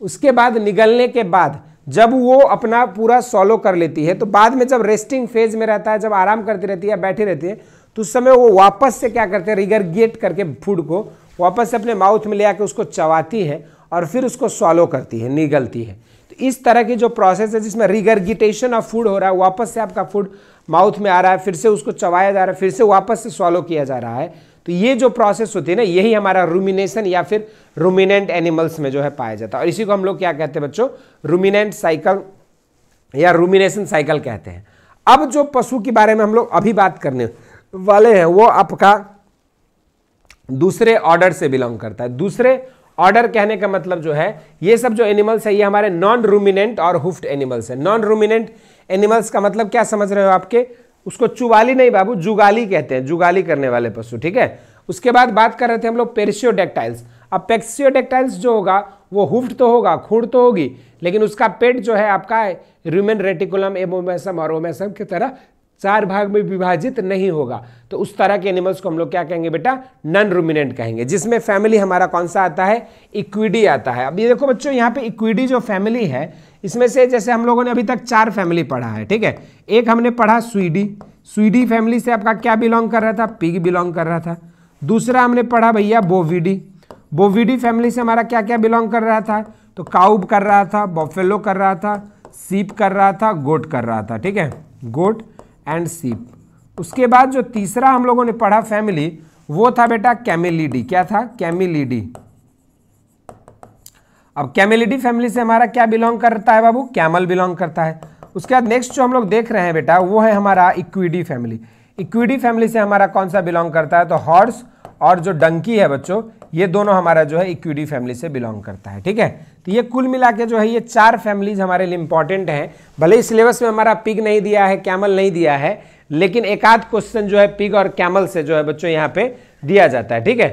उसके बाद निगलने के बाद जब वो अपना पूरा सॉलो कर लेती है तो बाद में जब रेस्टिंग फेज में रहता है जब आराम करती रहती है या बैठी रहती है तो उस समय वो वापस से क्या करते हैं रिगरगेट करके फूड को वापस से अपने माउथ में ले आकर उसको चबाती है और फिर उसको सॉलो करती है निगलती है तो इस तरह की जो प्रोसेस है जिसमें रिगरगिटेशन ऑफ फूड हो रहा है वापस से आपका फूड माउथ में आ रहा है फिर से उसको चबाया जा रहा है फिर से वापस से सॉलो किया जा रहा है तो ये जो प्रोसेस होती है ना यही हमारा रूमिनेशन या फिर रूमिनेंट एनिमल्स में जो है पाया जाता है और इसी को हम लोग क्या कहते हैं बच्चों रूमिनेंट साइकिल या रूमिनेशन साइकिल कहते हैं अब जो पशु के बारे में हम लोग अभी बात करने वाले हैं वो आपका दूसरे ऑर्डर से बिलोंग करता है दूसरे ऑर्डर कहने का मतलब जो है ये सब जो एनिमल्स है ये हमारे नॉन रूमिनेंट और हुफ्ट एनिमल्स है नॉन रूमिनेंट एनिमल्स का मतलब क्या समझ रहे हो आपके उसको चुवाली नहीं बाबू जुगाली कहते हैं जुगाली करने वाले पशु ठीक है उसके बाद बात कर रहे थे हम लोग पेरिसियोडेक्टाइल्स अब पेक्सियोडेक्टाइल्स जो होगा वो हुफ्ट तो होगा खूड़ तो होगी लेकिन उसका पेट जो है आपका रूमन रेटिकुलम एमोमेसम और ओमेसम की तरह चार भाग में विभाजित नहीं होगा तो उस तरह के एनिमल्स को हम लोग क्या कहेंगे बेटा नॉन रूमिनेंट कहेंगे जिसमें फैमिली हमारा कौन सा आता है इक्विडी आता है अब ये देखो बच्चों यहाँ पे इक्विडी जो फैमिली है इसमें से जैसे हम लोगों ने अभी तक चार फैमिली पढ़ा है ठीक है एक हमने पढ़ा स्वीडी स्वीडी फैमिली से आपका क्या बिलोंग कर रहा था पिग बिलोंग कर रहा था दूसरा हमने पढ़ा भैया बोविडी बोविडी फैमिली से हमारा क्या क्या बिलोंग कर रहा था तो काउब कर रहा था बॉफेलो कर रहा था सीप कर रहा था गोट कर रहा था ठीक है गोट एंड सीप उसके बाद जो तीसरा हम लोगों ने पढ़ा फैमिली वो था बेटा कैमिलीडी क्या था कैमिलीडी अब कैमिलिडी फैमिली से हमारा क्या बिलोंग करता है बाबू कैमल बिलोंग करता है उसके बाद नेक्स्ट जो हम लोग देख रहे हैं बेटा वो है हमारा इक्विडी फैमिली इक्विडी फैमिली से हमारा कौन सा बिलोंग करता है तो हॉर्स और जो डंकी है बच्चों ये दोनों हमारा जो है इक्विडी फैमिली से बिलोंग करता है ठीक है तो ये कुल मिला के जो है ये चार फैमिलीज हमारे लिए इंपॉर्टेंट हैं भले ही सिलेबस में हमारा पिग नहीं दिया है कैमल नहीं दिया है लेकिन एक आध क्वेश्चन जो है पिग और कैमल से जो है बच्चों यहाँ पे दिया जाता है ठीक है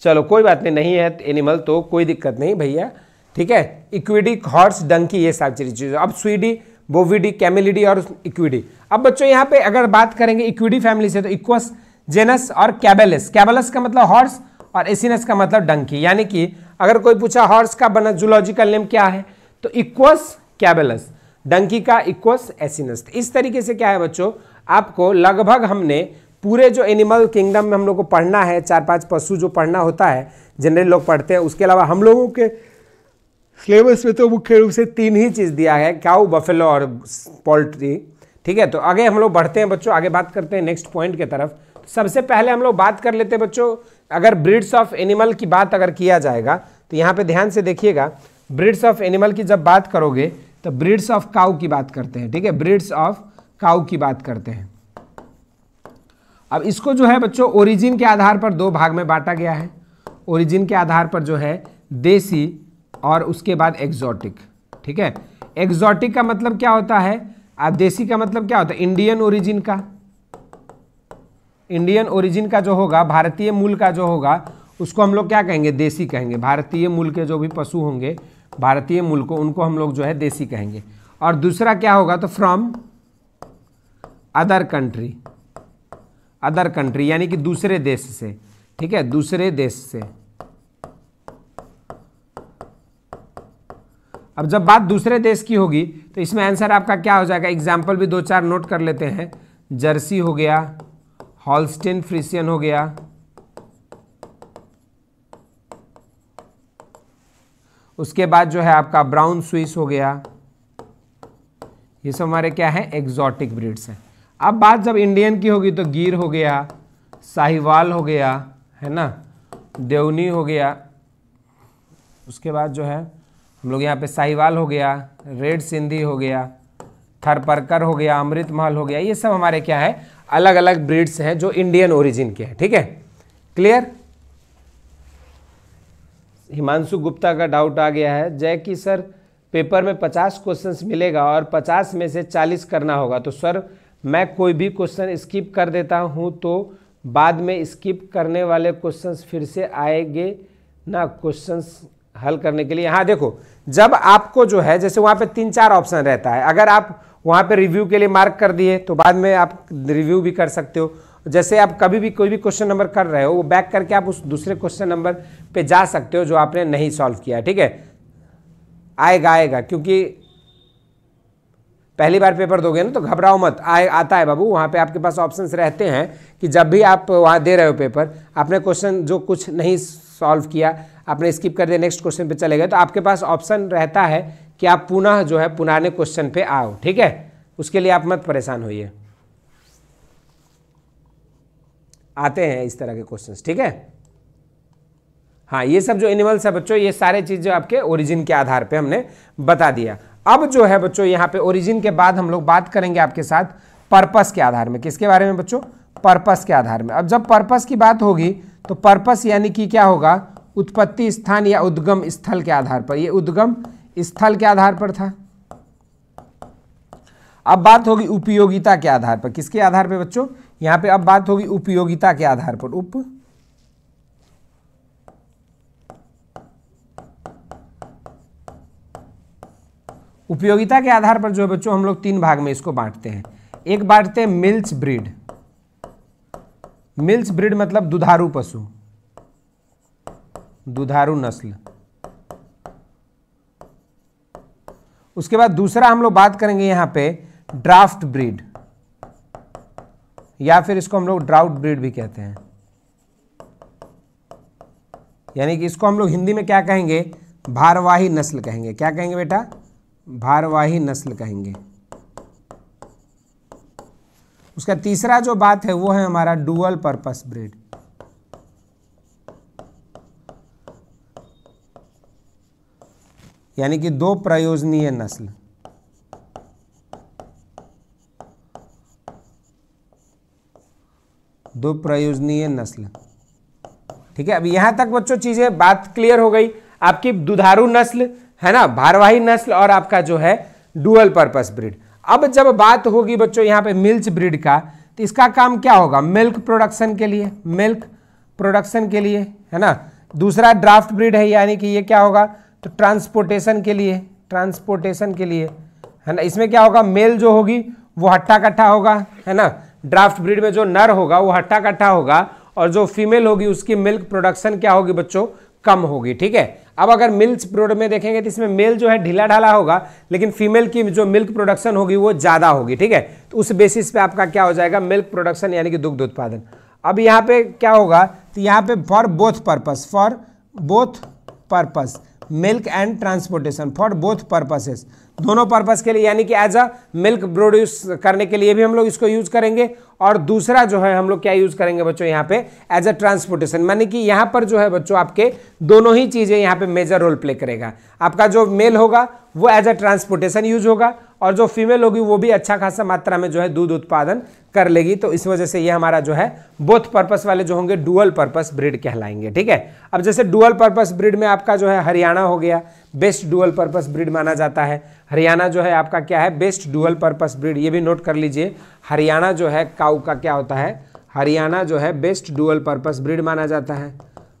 चलो कोई बात नहीं नहीं है एनिमल तो कोई दिक्कत नहीं भैया ठीक है इक्विडी हॉर्स डंकी ये सब चीज अब स्वीडी बोविडी कैमिलिडी और इक्विडी अब बच्चों यहाँ पे अगर बात करेंगे इक्विडी फैमिली से तो इक्वस जेनस और कैबेलस कैबेलस का मतलब हॉर्स और एसिनस का मतलब डंकी यानी कि अगर कोई पूछा हॉर्स का बना जूलॉजिकल नेम क्या है तो इक्वस कैबेलस डंकी का इक्वस एसिनस तो इस तरीके से क्या है बच्चों आपको लगभग हमने पूरे जो एनिमल किंगडम में हम लोग को पढ़ना है चार पांच पशु जो पढ़ना होता है जनरल लोग पढ़ते हैं उसके अलावा हम लोगों के सिलेबस में तो मुख्य रूप से तीन ही चीज़ दिया है काउ बफेलो और पोल्ट्री ठीक है तो आगे हम लोग बढ़ते हैं बच्चों आगे बात करते हैं नेक्स्ट पॉइंट की तरफ तो सबसे पहले हम लोग बात कर लेते हैं बच्चों अगर ब्रिड्स ऑफ एनिमल की बात अगर किया जाएगा तो यहाँ पे ध्यान से देखिएगा ब्रिड्स ऑफ एनिमल की जब बात करोगे तो ब्रिड्स ऑफ काउ की बात करते हैं ठीक है ब्रिड्स ऑफ काउ की बात करते हैं अब इसको जो है बच्चों ओरिजिन के आधार पर दो भाग में बांटा गया है ओरिजिन के आधार पर जो है देसी और उसके बाद एक्जॉटिक ठीक है एक्जॉटिक का मतलब क्या होता है देसी का मतलब क्या होता है इंडियन ओरिजिन का इंडियन ओरिजिन का जो होगा भारतीय मूल का जो होगा उसको हम लोग क्या कहेंगे देसी कहेंगे भारतीय मूल के जो भी पशु होंगे भारतीय मूल को उनको हम लोग जो है देसी कहेंगे और दूसरा क्या होगा तो from other country other country यानी कि दूसरे देश से ठीक है दूसरे देश से अब जब बात दूसरे देश की होगी तो इसमें आंसर आपका क्या हो जाएगा एग्जाम्पल भी दो चार नोट कर लेते हैं जर्सी हो गया हॉलस्टिन फ्रीसियन हो गया उसके बाद जो है आपका ब्राउन स्विस हो गया ये सब हमारे क्या है एग्जॉटिक ब्रीड्स हैं अब बात जब इंडियन की होगी तो गिर हो गया साहिवाल हो गया है ना देवनी हो गया उसके बाद जो है हम लोग यहाँ पे साहिवाल हो गया रेड सिंधी हो गया थरपरकर हो गया अमृत महल हो गया ये सब हमारे क्या है अलग अलग ब्रीड्स हैं जो इंडियन ओरिजिन के हैं ठीक है क्लियर हिमांशु गुप्ता का डाउट आ गया है जय कि सर पेपर में 50 क्वेश्चंस मिलेगा और 50 में से 40 करना होगा तो सर मैं कोई भी क्वेश्चन स्किप कर देता हूँ तो बाद में स्किप करने वाले क्वेश्चंस फिर से आएंगे ना क्वेश्चंस हल करने के लिए हाँ देखो जब आपको जो है जैसे वहाँ पे तीन चार ऑप्शन रहता है अगर आप वहाँ पे रिव्यू के लिए मार्क कर दिए तो बाद में आप रिव्यू भी कर सकते हो जैसे आप कभी भी कोई भी क्वेश्चन नंबर कर रहे हो वो बैक करके आप उस दूसरे क्वेश्चन नंबर पे जा सकते हो जो आपने नहीं सॉल्व किया ठीक है आएगा आएगा क्योंकि पहली बार पेपर दोगे ना तो घबराओ मत आए आता है बाबू वहाँ पे आपके पास ऑप्शंस रहते हैं कि जब भी आप वहाँ दे रहे हो पेपर आपने क्वेश्चन जो कुछ नहीं सॉल्व किया आपने स्किप कर दिया नेक्स्ट क्वेश्चन पे चले गए तो आपके पास ऑप्शन रहता है कि आप पुनः जो है पुराने क्वेश्चन पे आओ ठीक है उसके लिए आप मत परेशान होइए आते हैं इस तरह के क्वेश्चंस ठीक है हाँ ये सब जो एनिमल्स है बच्चों ये सारे चीज़ जो आपके ओरिजिन के आधार पर हमने बता दिया अब जो है बच्चों यहाँ पे ओरिजिन के बाद हम लोग बात करेंगे आपके साथ पर्पस के आधार में किसके बारे में बच्चों पर्पस के आधार में अब जब पर्पस की बात होगी तो पर्पस यानी कि क्या होगा उत्पत्ति स्थान या उद्गम स्थल के आधार पर ये उद्गम स्थल के आधार पर था अब बात होगी उपयोगिता के आधार पर किसके आधार पर बच्चों यहां पे अब बात होगी उपयोगिता के आधार पर उप उपयोगिता के आधार पर जो है बच्चों हम लोग तीन भाग में इसको बांटते हैं एक बांटते हैं मिल्स ब्रीड मिल्स ब्रीड मतलब दुधारू पशु दुधारू नस्ल उसके बाद दूसरा हम लोग बात करेंगे यहां पे ड्राफ्ट ब्रीड या फिर इसको हम लोग ड्राउट ब्रीड भी कहते हैं यानी कि इसको हम लोग हिंदी में क्या कहेंगे भारवाही नस्ल कहेंगे क्या कहेंगे बेटा भारवाही नस्ल कहेंगे उसका तीसरा जो बात है वो है हमारा डुअल पर्पस ब्रीड यानी कि दो प्रयोजनीय नस्ल दो प्रयोजनीय नस्ल ठीक है अब यहां तक बच्चों चीजें बात क्लियर हो गई आपकी दुधारू नस्ल है ना भारवाही नस्ल और आपका जो है डुअल पर्पस ब्रिड अब जब बात होगी बच्चों यहां पे मिल्च ब्रिड का तो इसका काम क्या होगा मिल्क प्रोडक्शन के लिए मिल्क प्रोडक्शन के लिए है ना दूसरा ड्राफ्ट ब्रिड है यानी कि ये क्या होगा तो ट्रांसपोर्टेशन के लिए ट्रांसपोर्टेशन के लिए है ना इसमें क्या होगा मेल जो होगी वो हट्टा कट्ठा होगा है ना ड्राफ्ट ब्रीड में जो नर होगा वो हट्टा कट्ठा होगा और जो फीमेल होगी उसकी मिल्क प्रोडक्शन क्या होगी बच्चों कम होगी ठीक है अब अगर मिल्क प्रोडक्ट में देखेंगे तो इसमें मेल जो है ढीला ढाला होगा लेकिन फीमेल की जो मिल्क प्रोडक्शन होगी वो ज़्यादा होगी ठीक है तो उस बेसिस पे आपका क्या हो जाएगा मिल्क प्रोडक्शन यानी कि दुग्ध उत्पादन अब यहाँ पे क्या होगा तो यहाँ पे for both purpose for both purpose milk and transportation for both purposes दोनों पर्पस के लिए यानी कि एज अ मिल्क प्रोड्यूस करने के लिए भी हम लोग इसको यूज करेंगे और दूसरा जो है हम लोग क्या यूज करेंगे बच्चों यहाँ पे एज अ ट्रांसपोर्टेशन मानी कि यहाँ पर जो है बच्चों आपके दोनों ही चीजें यहाँ पे मेजर रोल प्ले करेगा आपका जो मेल होगा वो एज अ ट्रांसपोर्टेशन यूज होगा और जो फीमेल होगी वो भी अच्छा खासा मात्रा में जो है दूध उत्पादन कर लेगी तो इस वजह से ये हमारा जो है बोथ पर्पस वाले जो होंगे डुअल पर्पस ब्रिड कहलाएंगे ठीक है अब जैसे डुअल पर्पस ब्रिड में आपका जो है हरियाणा हो गया बेस्ट डुअल पर्पस ब्रिड माना जाता है हरियाणा जो है आपका क्या है बेस्ट डुअल पर्पस ब्रिड ये भी नोट कर लीजिए हरियाणा जो है काउ का क्या होता है हरियाणा जो है बेस्ट डुअल पर्पस ब्रिड माना जाता है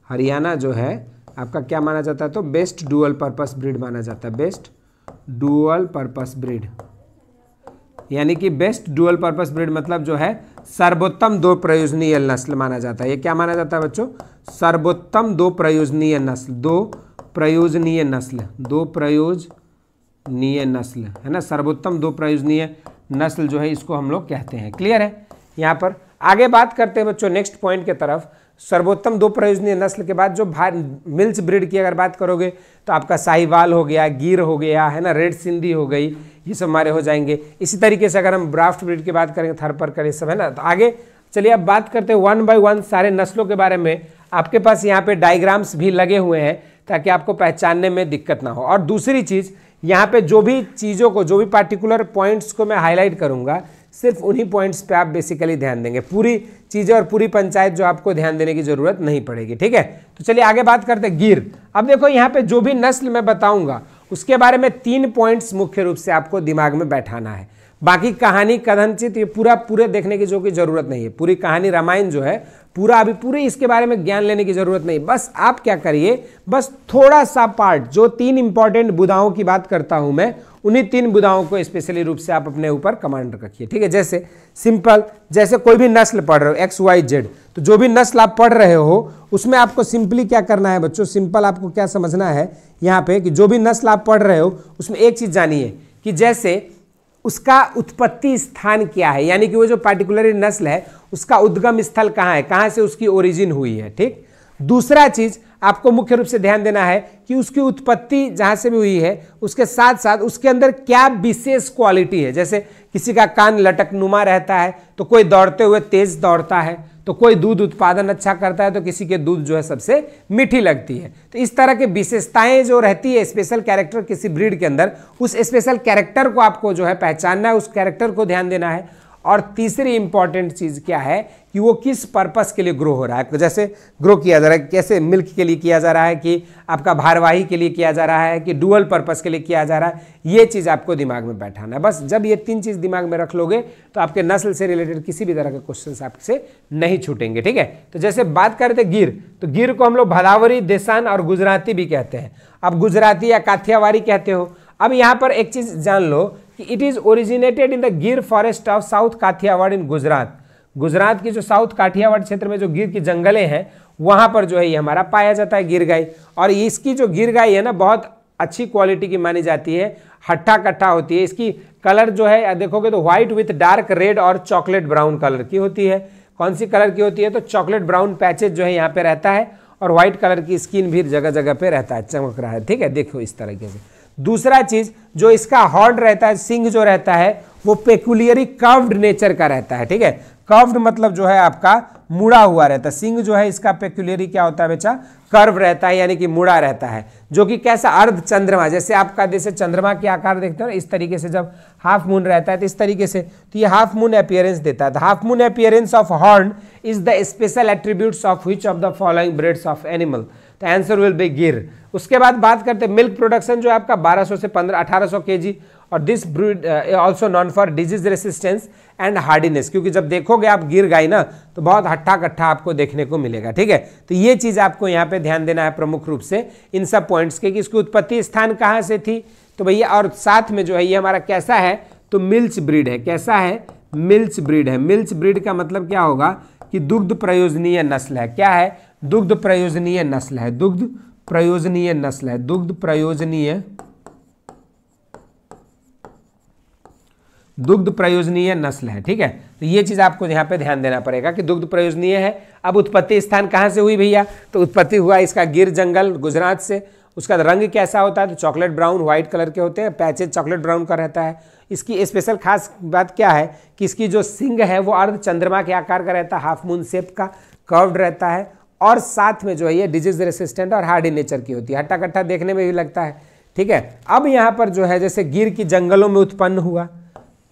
हरियाणा जो है आपका क्या माना जाता है तो बेस्ट डुअल पर्पस ब्रिड माना जाता है बेस्ट डुअल पर्पस ब्रिड यानी कि बेस्ट डुअल पर्पस ब्रिड मतलब जो है सर्वोत्तम दो प्रयोजनीय नस्ल माना जाता है ये क्या माना जाता है बच्चों सर्वोत्तम दो प्रयोजनीय नस्ल दो प्रयोजनीय नस्ल दो प्रयोजनीय नस्ल है ना सर्वोत्तम दो प्रयोजनीय नस्ल जो है इसको हम लोग कहते हैं क्लियर है यहाँ पर आगे बात करते हैं बच्चों नेक्स्ट पॉइंट के तरफ सर्वोत्तम दो प्रयोजनीय नस्ल के बाद जो भार मिल्च ब्रीड की अगर बात करोगे तो आपका साहिवाल हो गया गिर हो गया है ना रेड सिंधी हो गई ये सब हमारे हो जाएंगे इसी तरीके से अगर हम ब्राफ्ट ब्रीड की बात करेंगे पर करें सब है ना तो आगे चलिए अब बात करते हैं वन बाय वन सारे नस्लों के बारे में आपके पास यहाँ पे डायग्राम्स भी लगे हुए हैं ताकि आपको पहचानने में दिक्कत ना हो और दूसरी चीज़ यहाँ पे जो भी चीज़ों को जो भी पार्टिकुलर पॉइंट्स को मैं हाईलाइट करूँगा सिर्फ उन्हीं पॉइंट्स पे आप बेसिकली ध्यान देंगे पूरी चीज़ें और पूरी पंचायत जो आपको ध्यान देने की ज़रूरत नहीं पड़ेगी ठीक है तो चलिए आगे बात करते हैं गिर अब देखो यहाँ पे जो भी नस्ल मैं बताऊंगा उसके बारे में तीन पॉइंट्स मुख्य रूप से आपको दिमाग में बैठाना है बाकी कहानी कदनचित ये पूरा पूरे देखने की जो की ज़रूरत नहीं है पूरी कहानी रामायण जो है पूरा अभी पूरे इसके बारे में ज्ञान लेने की ज़रूरत नहीं बस आप क्या करिए बस थोड़ा सा पार्ट जो तीन इंपॉर्टेंट बुदाओं की बात करता हूं मैं उन्हीं तीन गुदाओं को स्पेशली रूप से आप अपने ऊपर कमांड रखिए ठीक है जैसे सिंपल जैसे कोई भी नस्ल पढ़ रहे हो एक्स वाई जेड तो जो भी नस्ल आप पढ़ रहे हो उसमें आपको सिंपली क्या करना है बच्चों सिंपल आपको क्या समझना है यहाँ पे कि जो भी नस्ल आप पढ़ रहे हो उसमें एक चीज़ जानिए कि जैसे उसका उत्पत्ति स्थान क्या है यानी कि वो जो पार्टिकुलर नस्ल है उसका उद्गम स्थल कहाँ है कहाँ से उसकी ओरिजिन हुई है ठीक दूसरा चीज़ आपको मुख्य रूप से ध्यान देना है कि उसकी उत्पत्ति जहाँ से भी हुई है उसके साथ साथ उसके अंदर क्या विशेष क्वालिटी है जैसे किसी का कान लटकनुमा रहता है तो कोई दौड़ते हुए तेज़ दौड़ता है तो कोई दूध उत्पादन अच्छा करता है तो किसी के दूध जो है सबसे मीठी लगती है तो इस तरह की विशेषताएं जो रहती है स्पेशल कैरेक्टर किसी ब्रीड के अंदर उस स्पेशल कैरेक्टर को आपको जो है पहचानना है उस कैरेक्टर को ध्यान देना है और तीसरी इंपॉर्टेंट चीज़ क्या है कि वो किस पर्पस के लिए ग्रो हो रहा है तो जैसे ग्रो किया जा रहा है कैसे मिल्क के लिए किया जा रहा है कि आपका भारवाही के लिए किया जा रहा है कि डुअल पर्पस के लिए किया जा रहा है ये चीज़ आपको दिमाग में बैठाना है बस जब ये तीन चीज़ दिमाग में रख लोगे तो आपके नस्ल से रिलेटेड किसी भी तरह के क्वेश्चन आपसे नहीं छूटेंगे ठीक है तो जैसे बात करते गिर तो गिर को हम लोग भदावरी देसान और गुजराती भी कहते हैं अब गुजराती या काथियावारी कहते हो अब यहाँ पर एक चीज़ जान लो कि it is originated in the Gir forest of south Kathiawar in Gujarat Gujarat की जो साउथ काठियावाड़ क्षेत्र में जो गिर की जंगलें हैं वहाँ पर जो है ये हमारा पाया जाता है गिर गाय और इसकी जो गिर गाय है ना बहुत अच्छी क्वालिटी की मानी जाती है हट्ठा कट्ठा होती है इसकी कलर जो है देखोगे तो व्हाइट विथ डार्क रेड और चॉकलेट ब्राउन कलर की होती है कौन सी कलर की होती है तो चॉकलेट ब्राउन पैचेज जो है यहाँ पे रहता है और व्हाइट कलर की स्किन भी जगह जगह पे रहता है चमक रहा है ठीक है देखो इस तरीके से दूसरा चीज जो इसका हॉर्न रहता है सिंग जो रहता है वो पेकुलियरी कर्व्ड नेचर का रहता है ठीक है कर्व्ड मतलब जो है आपका मुड़ा हुआ रहता है सिंग जो है इसका पेक्युलरी क्या होता है बेचा कर्व रहता है यानी कि मुड़ा रहता है जो कि कैसा अर्ध चंद्रमा जैसे आपका जैसे चंद्रमा के आकार देखते हो ना इस तरीके से जब हाफ मून रहता है तो इस तरीके से तो ये हाफ मून अपियरेंस देता है half moon appearance of horn is the special attribute of which of the following breeds of animal तो आंसर विल बी गिर उसके बाद बात करते हैं मिल्क प्रोडक्शन जो है आपका 1200 से 15 1800 K G this breed also known for disease resistance and hardiness क्योंकि जब देखोगे आप गिर गाय ना तो बहुत हट्ठा कट्ठा आपको देखने को मिलेगा ठीक है तो ये चीज़ आपको यहाँ पे ध्यान देना है प्रमुख रूप से इन सब पॉइंट्स के कि इसकी उत्पत्ति स्थान कहाँ से थी तो भैया और साथ में जो है ये हमारा कैसा है तो मिल्च ब्रीड है कैसा है मिल्च ब्रीड है मिल्च ब्रीड का मतलब क्या होगा कि दुग्ध प्रयोजनीय नस्ल है क्या है दुग्ध प्रयोजनीय नस्ल है दुग्ध प्रयोजनीय नस्ल है दुग्ध प्रयोजनीय दुग्ध प्रयोजनीय नस्ल है ठीक है तो ये चीज़ आपको यहां पे ध्यान देना पड़ेगा कि दुग्ध प्रयोजनीय है अब उत्पत्ति स्थान कहां से हुई भैया तो उत्पत्ति हुआ इसका गिर जंगल गुजरात से उसका रंग कैसा होता है तो चॉकलेट ब्राउन व्हाइट कलर के होते हैं पैचेज चॉकलेट ब्राउन का रहता है इसकी स्पेशल खास बात क्या है कि इसकी जो सिंग है वो अर्ध चंद्रमा के आकार का रहता है हाफ मून शेप का कर्व्ड रहता है और साथ में जो है ये डिजीज रेसिस्टेंट और हार्डी नेचर की होती है हट्टा कट्टा देखने में भी लगता है ठीक है अब यहाँ पर जो है जैसे गिर की जंगलों में उत्पन्न हुआ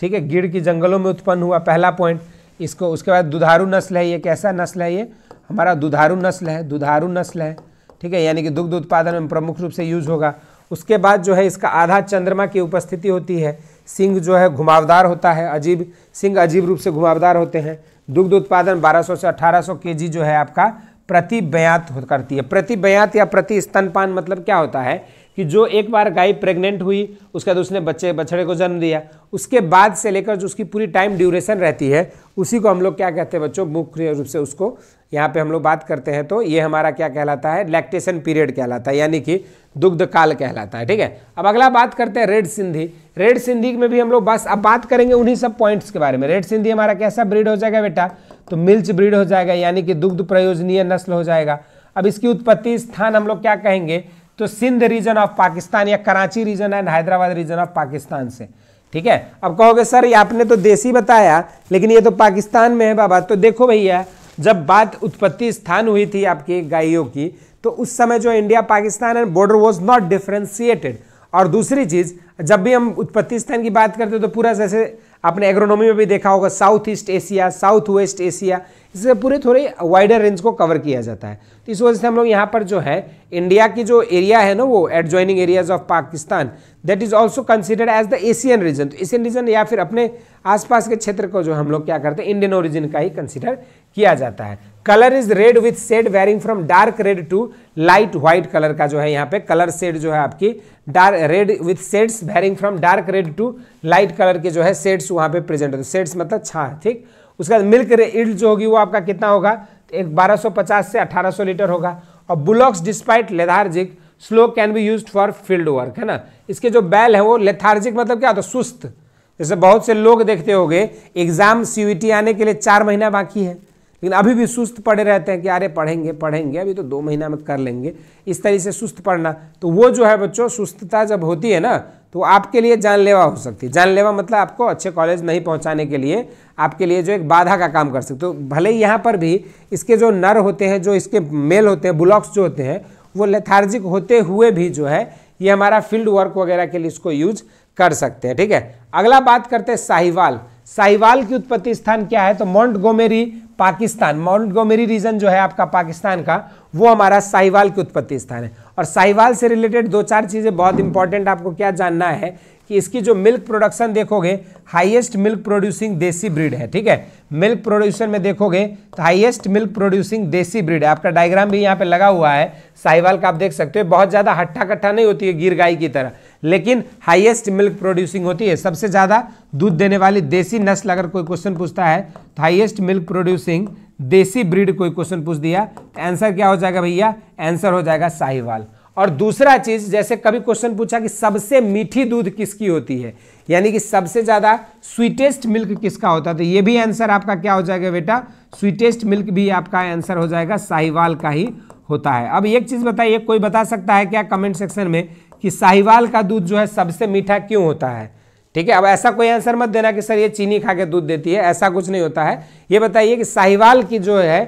ठीक है गिर की जंगलों में उत्पन्न हुआ पहला पॉइंट इसको उसके बाद दुधारू नस्ल है ये कैसा नस्ल है ये हमारा दुधारू नस्ल है दुधारू नस्ल है ठीक है यानी कि दुग्ध उत्पादन में प्रमुख रूप से यूज होगा उसके बाद जो है इसका आधा चंद्रमा की उपस्थिति होती है सिंह जो है घुमावदार होता है अजीब सिंह अजीब रूप से घुमावदार होते हैं दुग्ध उत्पादन 1200 से 1800 केजी जो है आपका प्रतिबयात करती है प्रतिबयात या प्रति स्तनपान मतलब क्या होता है कि जो एक बार गाय प्रेग्नेंट हुई उसके बाद उसने बच्चे बछड़े को जन्म दिया उसके बाद से लेकर जो उसकी पूरी टाइम ड्यूरेशन रहती है उसी को हम लोग क्या कहते हैं बच्चों मुख्य रूप से उसको यहाँ पे हम लोग बात करते हैं तो ये हमारा क्या कहलाता है लैक्टेशन पीरियड कहलाता है यानी कि दुग्ध काल कहलाता है ठीक है अब अगला बात करते हैं रेड सिंधी रेड सिंधी में भी हम लोग बस अब बात करेंगे उन्हीं सब पॉइंट्स के बारे में रेड सिंधी हमारा कैसा ब्रीड हो जाएगा बेटा तो मिल्च ब्रीड हो जाएगा यानी कि दुग्ध प्रयोजनीय नस्ल हो जाएगा अब इसकी उत्पत्ति स्थान हम लोग क्या कहेंगे तो सिंध रीजन ऑफ पाकिस्तान या Karachi region and Hyderabad region of Pakistan से ठीक है अब कहोगे सर ये आपने तो देसी बताया लेकिन ये तो पाकिस्तान में है बाबा तो देखो भैया जब बात उत्पत्ति स्थान हुई थी आपकी गायों की तो उस समय जो India Pakistan and border was not differentiated और दूसरी चीज़ जब भी हम उत्पत्ति स्थान की बात करते हैं तो पूरा जैसे आपने एग्रोनॉमी में भी देखा होगा south east Asia south west Asia इससे पूरे थोड़े वाइडर रेंज को कवर किया जाता है तो इस वजह से हम लोग यहाँ पर जो है इंडिया की जो एरिया है ना वो at joining areas of Pakistan that is also considered as the Asian region तो एशियन रीजन या फिर अपने आसपास के क्षेत्र को जो हम लोग क्या करते हैं इंडियन ओरिजिन का ही कंसिडर किया जाता है colour is red with shade varying from dark red to light white colour का जो है यहाँ पे कलर शेड जो है आपकी dark red with shades varying from dark red to light colour के जो है सेड्स वहाँ पे प्रेजेंट होते हैं मतलब छा ठीक उसके बाद मिल्क इल्ड जो होगी वो आपका कितना होगा तो एक 1250 से 1800 लीटर होगा और bullocks despite lethargic slow can be use for field work है ना इसके जो बैल है वो लेथार्जिक मतलब क्या होता है सुस्त जैसे बहुत से लोग देखते होंगे एग्जाम सीयूईटी आने के लिए चार महीना बाकी है लेकिन अभी भी सुस्त पड़े रहते हैं कि अरे पढ़ेंगे पढ़ेंगे अभी तो दो महीना में कर लेंगे इस तरीके से सुस्त पढ़ना तो वो जो है बच्चों सुस्तता जब होती है ना तो आपके लिए जानलेवा हो सकती है जानलेवा मतलब आपको अच्छे कॉलेज नहीं पहुंचाने के लिए आपके लिए जो एक बाधा का काम कर सकते तो भले ही यहाँ पर भी इसके जो नर होते हैं जो इसके मेल होते हैं ब्लॉक्स जो होते हैं वो लेथार्जिक होते हुए भी जो है ये हमारा फील्ड वर्क वगैरह के लिए इसको यूज कर सकते हैं ठीक है अगला बात करते हैं साहिवाल साहिवाल की उत्पत्ति स्थान क्या है तो Montgomery Pakistan Montgomery region जो है आपका पाकिस्तान का वो हमारा साहिवाल की उत्पत्ति स्थान है और साहिवाल से रिलेटेड दो चार चीज़ें बहुत इंपॉर्टेंट आपको क्या जानना है कि इसकी जो मिल्क प्रोडक्शन देखोगे highest milk producing desi breed है ठीक है मिल्क प्रोड्यूशन में देखोगे तो highest milk producing desi breed है आपका डायग्राम भी यहाँ पे लगा हुआ है साहिवाल का आप देख सकते हो बहुत ज़्यादा हट्ठा कट्ठा नहीं होती है गिर गाय की तरह लेकिन हाइएस्ट मिल्क प्रोड्यूसिंग होती है सबसे ज़्यादा दूध देने वाली देसी नस्ल अगर कोई क्वेश्चन पूछता है तो highest milk producing desi breed कोई क्वेश्चन पूछ दिया तो आंसर क्या हो जाएगा भैया आंसर हो जाएगा साहिवाल और दूसरा चीज जैसे कभी क्वेश्चन पूछा कि सबसे मीठी दूध किसकी होती है यानी कि सबसे ज्यादा स्वीटेस्ट मिल्क किसका होता है तो ये भी आंसर आपका क्या हो जाएगा बेटा स्वीटेस्ट मिल्क भी आपका आंसर हो जाएगा साहिवाल का ही होता है अब एक चीज बताइए कोई बता सकता है क्या कमेंट सेक्शन में कि साहिवाल का दूध जो है सबसे मीठा क्यों होता है ठीक है अब ऐसा कोई आंसर मत देना कि सर ये चीनी खा के दूध देती है ऐसा कुछ नहीं होता है ये बताइए कि साहिवाल की जो है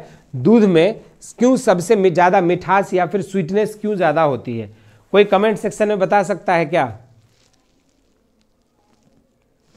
दूध में क्यों सबसे ज़्यादा मिठास या फिर स्वीटनेस क्यों ज़्यादा होती है कोई कमेंट सेक्शन में बता सकता है क्या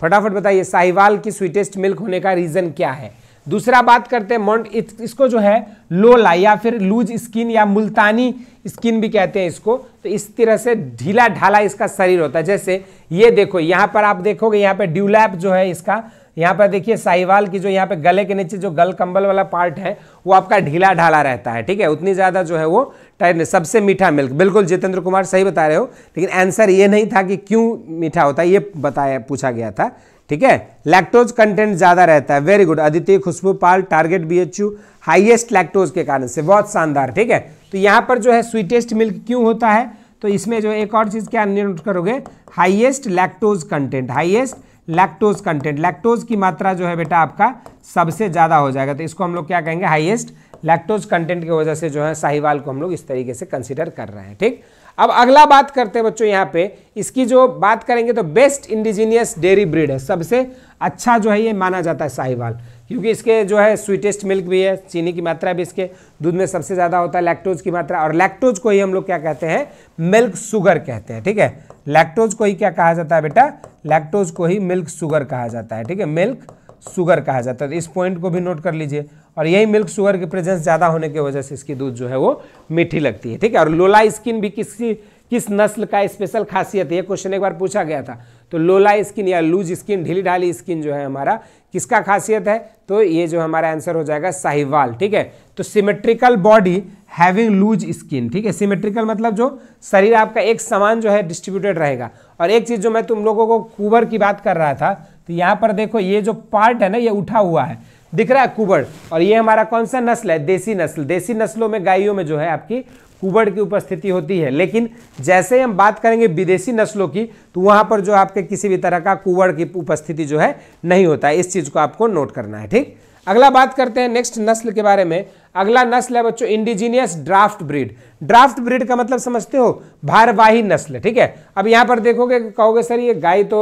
फटाफट बताइए साहिवाल की स्वीटेस्ट मिल्क होने का रीज़न क्या है दूसरा बात करते हैं मोन्ट इसको जो है लोला या फिर लूज स्किन या मुल्तानी स्किन भी कहते हैं इसको तो इस तरह से ढीला ढाला इसका शरीर होता है जैसे ये देखो यहाँ पर आप देखोगे यहाँ पर ड्यूलैप जो है इसका यहाँ पर देखिए साहिवाल की जो यहाँ पे गले के नीचे जो गल कंबल वाला पार्ट है वो आपका ढीला ढाला रहता है ठीक है उतनी ज़्यादा जो है वो टाइट नहीं सबसे मीठा मिल्क बिल्कुल जितेंद्र कुमार सही बता रहे हो लेकिन आंसर ये नहीं था कि क्यों मीठा होता है ये बताया पूछा गया था ठीक है लैक्टोज कंटेंट ज़्यादा रहता है very good Aditi Khushboo Pal target B H U highest lactose के कारण से बहुत शानदार ठीक है तो यहाँ पर जो है स्वीटेस्ट मिल्क क्यों होता है तो इसमें जो एक और चीज़ क्या नोट करोगे highest lactose content highest lactose content lactose की मात्रा जो है बेटा आपका सबसे ज़्यादा हो जाएगा तो इसको हम लोग क्या कहेंगे हाइएस्ट लैक्टोज कंटेंट की वजह से जो है साहिवाल को हम लोग इस तरीके से कंसिडर कर रहे हैं ठीक अब अगला बात करते हैं बच्चों यहाँ पे इसकी जो बात करेंगे तो बेस्ट इंडिजीनियस डेयरी ब्रीड है सबसे अच्छा जो है ये माना जाता है साहिवाल क्योंकि इसके जो है स्वीटेस्ट मिल्क भी है चीनी की मात्रा भी इसके दूध में सबसे ज़्यादा होता है लैक्टोज की मात्रा और लैक्टोज को ही हम लोग क्या कहते हैं मिल्क शुगर कहते हैं ठीक है लैक्टोज को ही क्या कहा जाता है बेटा लैक्टोज को ही मिल्क शुगर कहा जाता है ठीक है मिल्क शुगर कहा जाता है तो इस पॉइंट को भी नोट कर लीजिए और यही मिल्क शुगर की प्रेजेंस ज़्यादा होने की वजह से इसकी दूध जो है वो मीठी लगती है ठीक है और लोला स्किन भी किसी किस नस्ल का स्पेशल खासियत है ये क्वेश्चन एक बार पूछा गया था तो लोला स्किन या लूज स्किन ढीली ढाली स्किन जो है हमारा किसका खासियत है तो ये जो हमारा आंसर हो जाएगा साहिवाल ठीक है तो symmetrical body having loose skin ठीक है सिमेट्रिकल मतलब जो शरीर आपका एक समान जो है डिस्ट्रीब्यूटेड रहेगा और एक चीज़ जो मैं तुम लोगों को कुबर की बात कर रहा था तो यहाँ पर देखो ये जो पार्ट है ना ये उठा हुआ है दिख रहा है कुबड़ और ये हमारा कौन सा नस्ल है देसी नस्ल देसी नस्लों में गायों में जो है आपकी कुबड़ की उपस्थिति होती है लेकिन जैसे ही हम बात करेंगे विदेशी नस्लों की तो वहाँ पर जो आपके किसी भी तरह का कुबड़ की उपस्थिति जो है नहीं होता है इस चीज़ को आपको नोट करना है ठीक अगला बात करते हैं नेक्स्ट नस्ल के बारे में अगला नस्ल है बच्चों indigenous draft breed draft breed का मतलब समझते हो भारवाही नस्ल ठीक है अब यहाँ पर देखोगे कहोगे सर ये गाय तो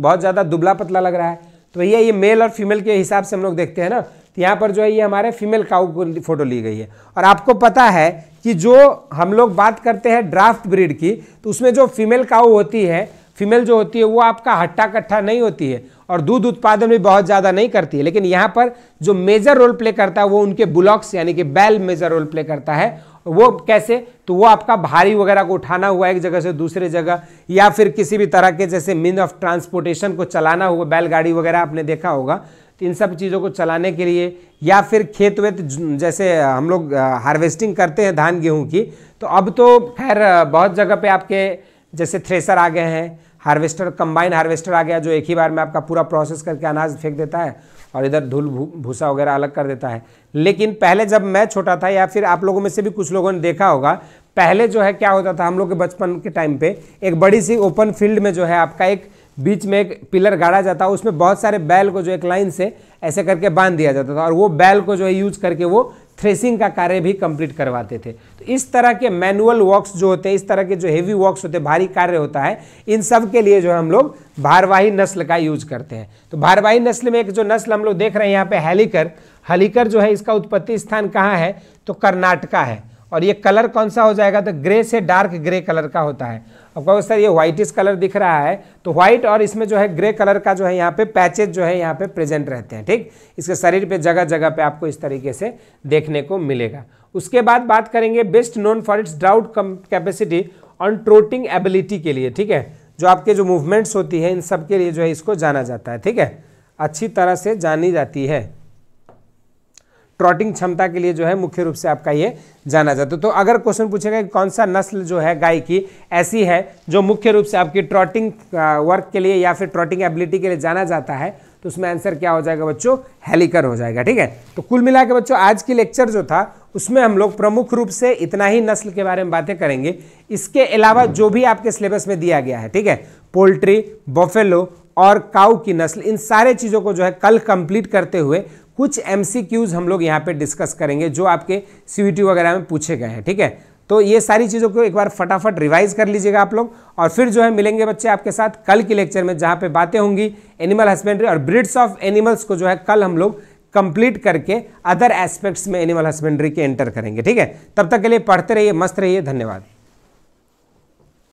बहुत ज़्यादा दुबला पतला लग रहा है तो भैया ये मेल और फीमेल के हिसाब से हम लोग देखते हैं ना तो यहाँ पर जो है ये हमारे फीमेल काउ को फोटो ली गई है और आपको पता है कि जो हम लोग बात करते हैं ड्राफ्ट ब्रीड की तो उसमें जो फीमेल काउ होती है फीमेल जो होती है वो आपका हट्टा कट्ठा नहीं होती है और दूध उत्पादन भी बहुत ज़्यादा नहीं करती है लेकिन यहाँ पर जो मेजर रोल प्ले करता है वो उनके ब्लॉक्स यानी कि बैल मेजर रोल प्ले करता है वो कैसे तो वो आपका भारी वगैरह को उठाना हुआ एक जगह से दूसरे जगह या फिर किसी भी तरह के जैसे मीन ऑफ ट्रांसपोर्टेशन को चलाना हुआ बैलगाड़ी वगैरह आपने देखा होगा तो इन सब चीज़ों को चलाने के लिए या फिर खेत वेत जैसे हम लोग हार्वेस्टिंग करते हैं धान गेहूँ की तो अब तो खैर बहुत जगह पर आपके जैसे थ्रेसर आ गए हैं हार्वेस्टर कंबाइन हार्वेस्टर आ गया जो एक ही बार में आपका पूरा प्रोसेस करके अनाज फेंक देता है और इधर धूल भूसा वगैरह अलग कर देता है लेकिन पहले जब मैं छोटा था या फिर आप लोगों में से भी कुछ लोगों ने देखा होगा पहले जो है क्या होता था हम लोग के बचपन के टाइम पे एक बड़ी सी ओपन फील्ड में जो है आपका एक बीच में एक पिलर गाड़ा जाता उसमें बहुत सारे बैल को जो एक लाइन से ऐसे करके बांध दिया जाता था और वो बैल को जो है यूज करके वो थ्रेसिंग का कार्य भी कंप्लीट करवाते थे तो इस तरह के मैनुअल वॉक्स जो होते हैं इस तरह के जो हेवी वॉक्स होते हैं भारी कार्य होता है इन सब के लिए जो हम लोग भारवाही नस्ल का यूज करते हैं तो भारवाही नस्ल में एक जो नस्ल हम लोग देख रहे हैं यहाँ पे हेलीकर हेलीकर जो है इसका उत्पत्ति स्थान कहाँ है तो कर्नाटका है और ये कलर कौन सा हो जाएगा तो ग्रे से डार्क ग्रे कलर का होता है अब कहो सर ये व्हाइटिस कलर दिख रहा है तो व्हाइट और इसमें जो है ग्रे कलर का जो है यहाँ पे पैचेज जो है यहाँ पे प्रेजेंट रहते हैं ठीक इसके शरीर पे जगह जगह पे आपको इस तरीके से देखने को मिलेगा उसके बाद बात करेंगे best known for its drought capacity on trotting ability के लिए ठीक है जो आपके जो मूवमेंट्स होती है इन सब के लिए जो है इसको जाना जाता है ठीक है अच्छी तरह से जानी जाती है ट्रॉटिंग क्षमता के लिए जो है मुख्य रूप से आपका ये जाना जाता है तो अगर क्वेश्चन पूछेगा कि कौन सा नस्ल जो है गाय की ऐसी है जो मुख्य रूप से आपकी ट्रॉटिंग वर्क के लिए या फिर ट्रॉटिंग एबिलिटी के लिए जाना जाता है तो उसमें आंसर क्या हो जाएगा बच्चों हेलीकर हो जाएगा ठीक है तो कुल मिला के बच्चों आज की लेक्चर जो था उसमें हम लोग प्रमुख रूप से इतना ही नस्ल के बारे में बातें करेंगे इसके अलावा जो भी आपके सिलेबस में दिया गया है ठीक है पोल्ट्री बफेलो और काउ की नस्ल इन सारे चीज़ों को जो है कल कंप्लीट करते हुए कुछ एम हम लोग यहाँ पर डिस्कस करेंगे जो आपके सी वगैरह में पूछे गए हैं ठीक है तो ये सारी चीज़ों को एक बार फटाफट रिवाइज कर लीजिएगा आप लोग और फिर जो है मिलेंगे बच्चे आपके साथ कल के लेक्चर में जहाँ पे बातें होंगी एनिमल हस्बेंड्री और ब्रिड्स ऑफ एनिमल्स को जो है कल हम लोग कंप्लीट करके अदर एस्पेक्ट्स में एनिमल हस्बेंड्री के एंटर करेंगे ठीक है तब तक के लिए पढ़ते रहिए मस्त रहिए धन्यवाद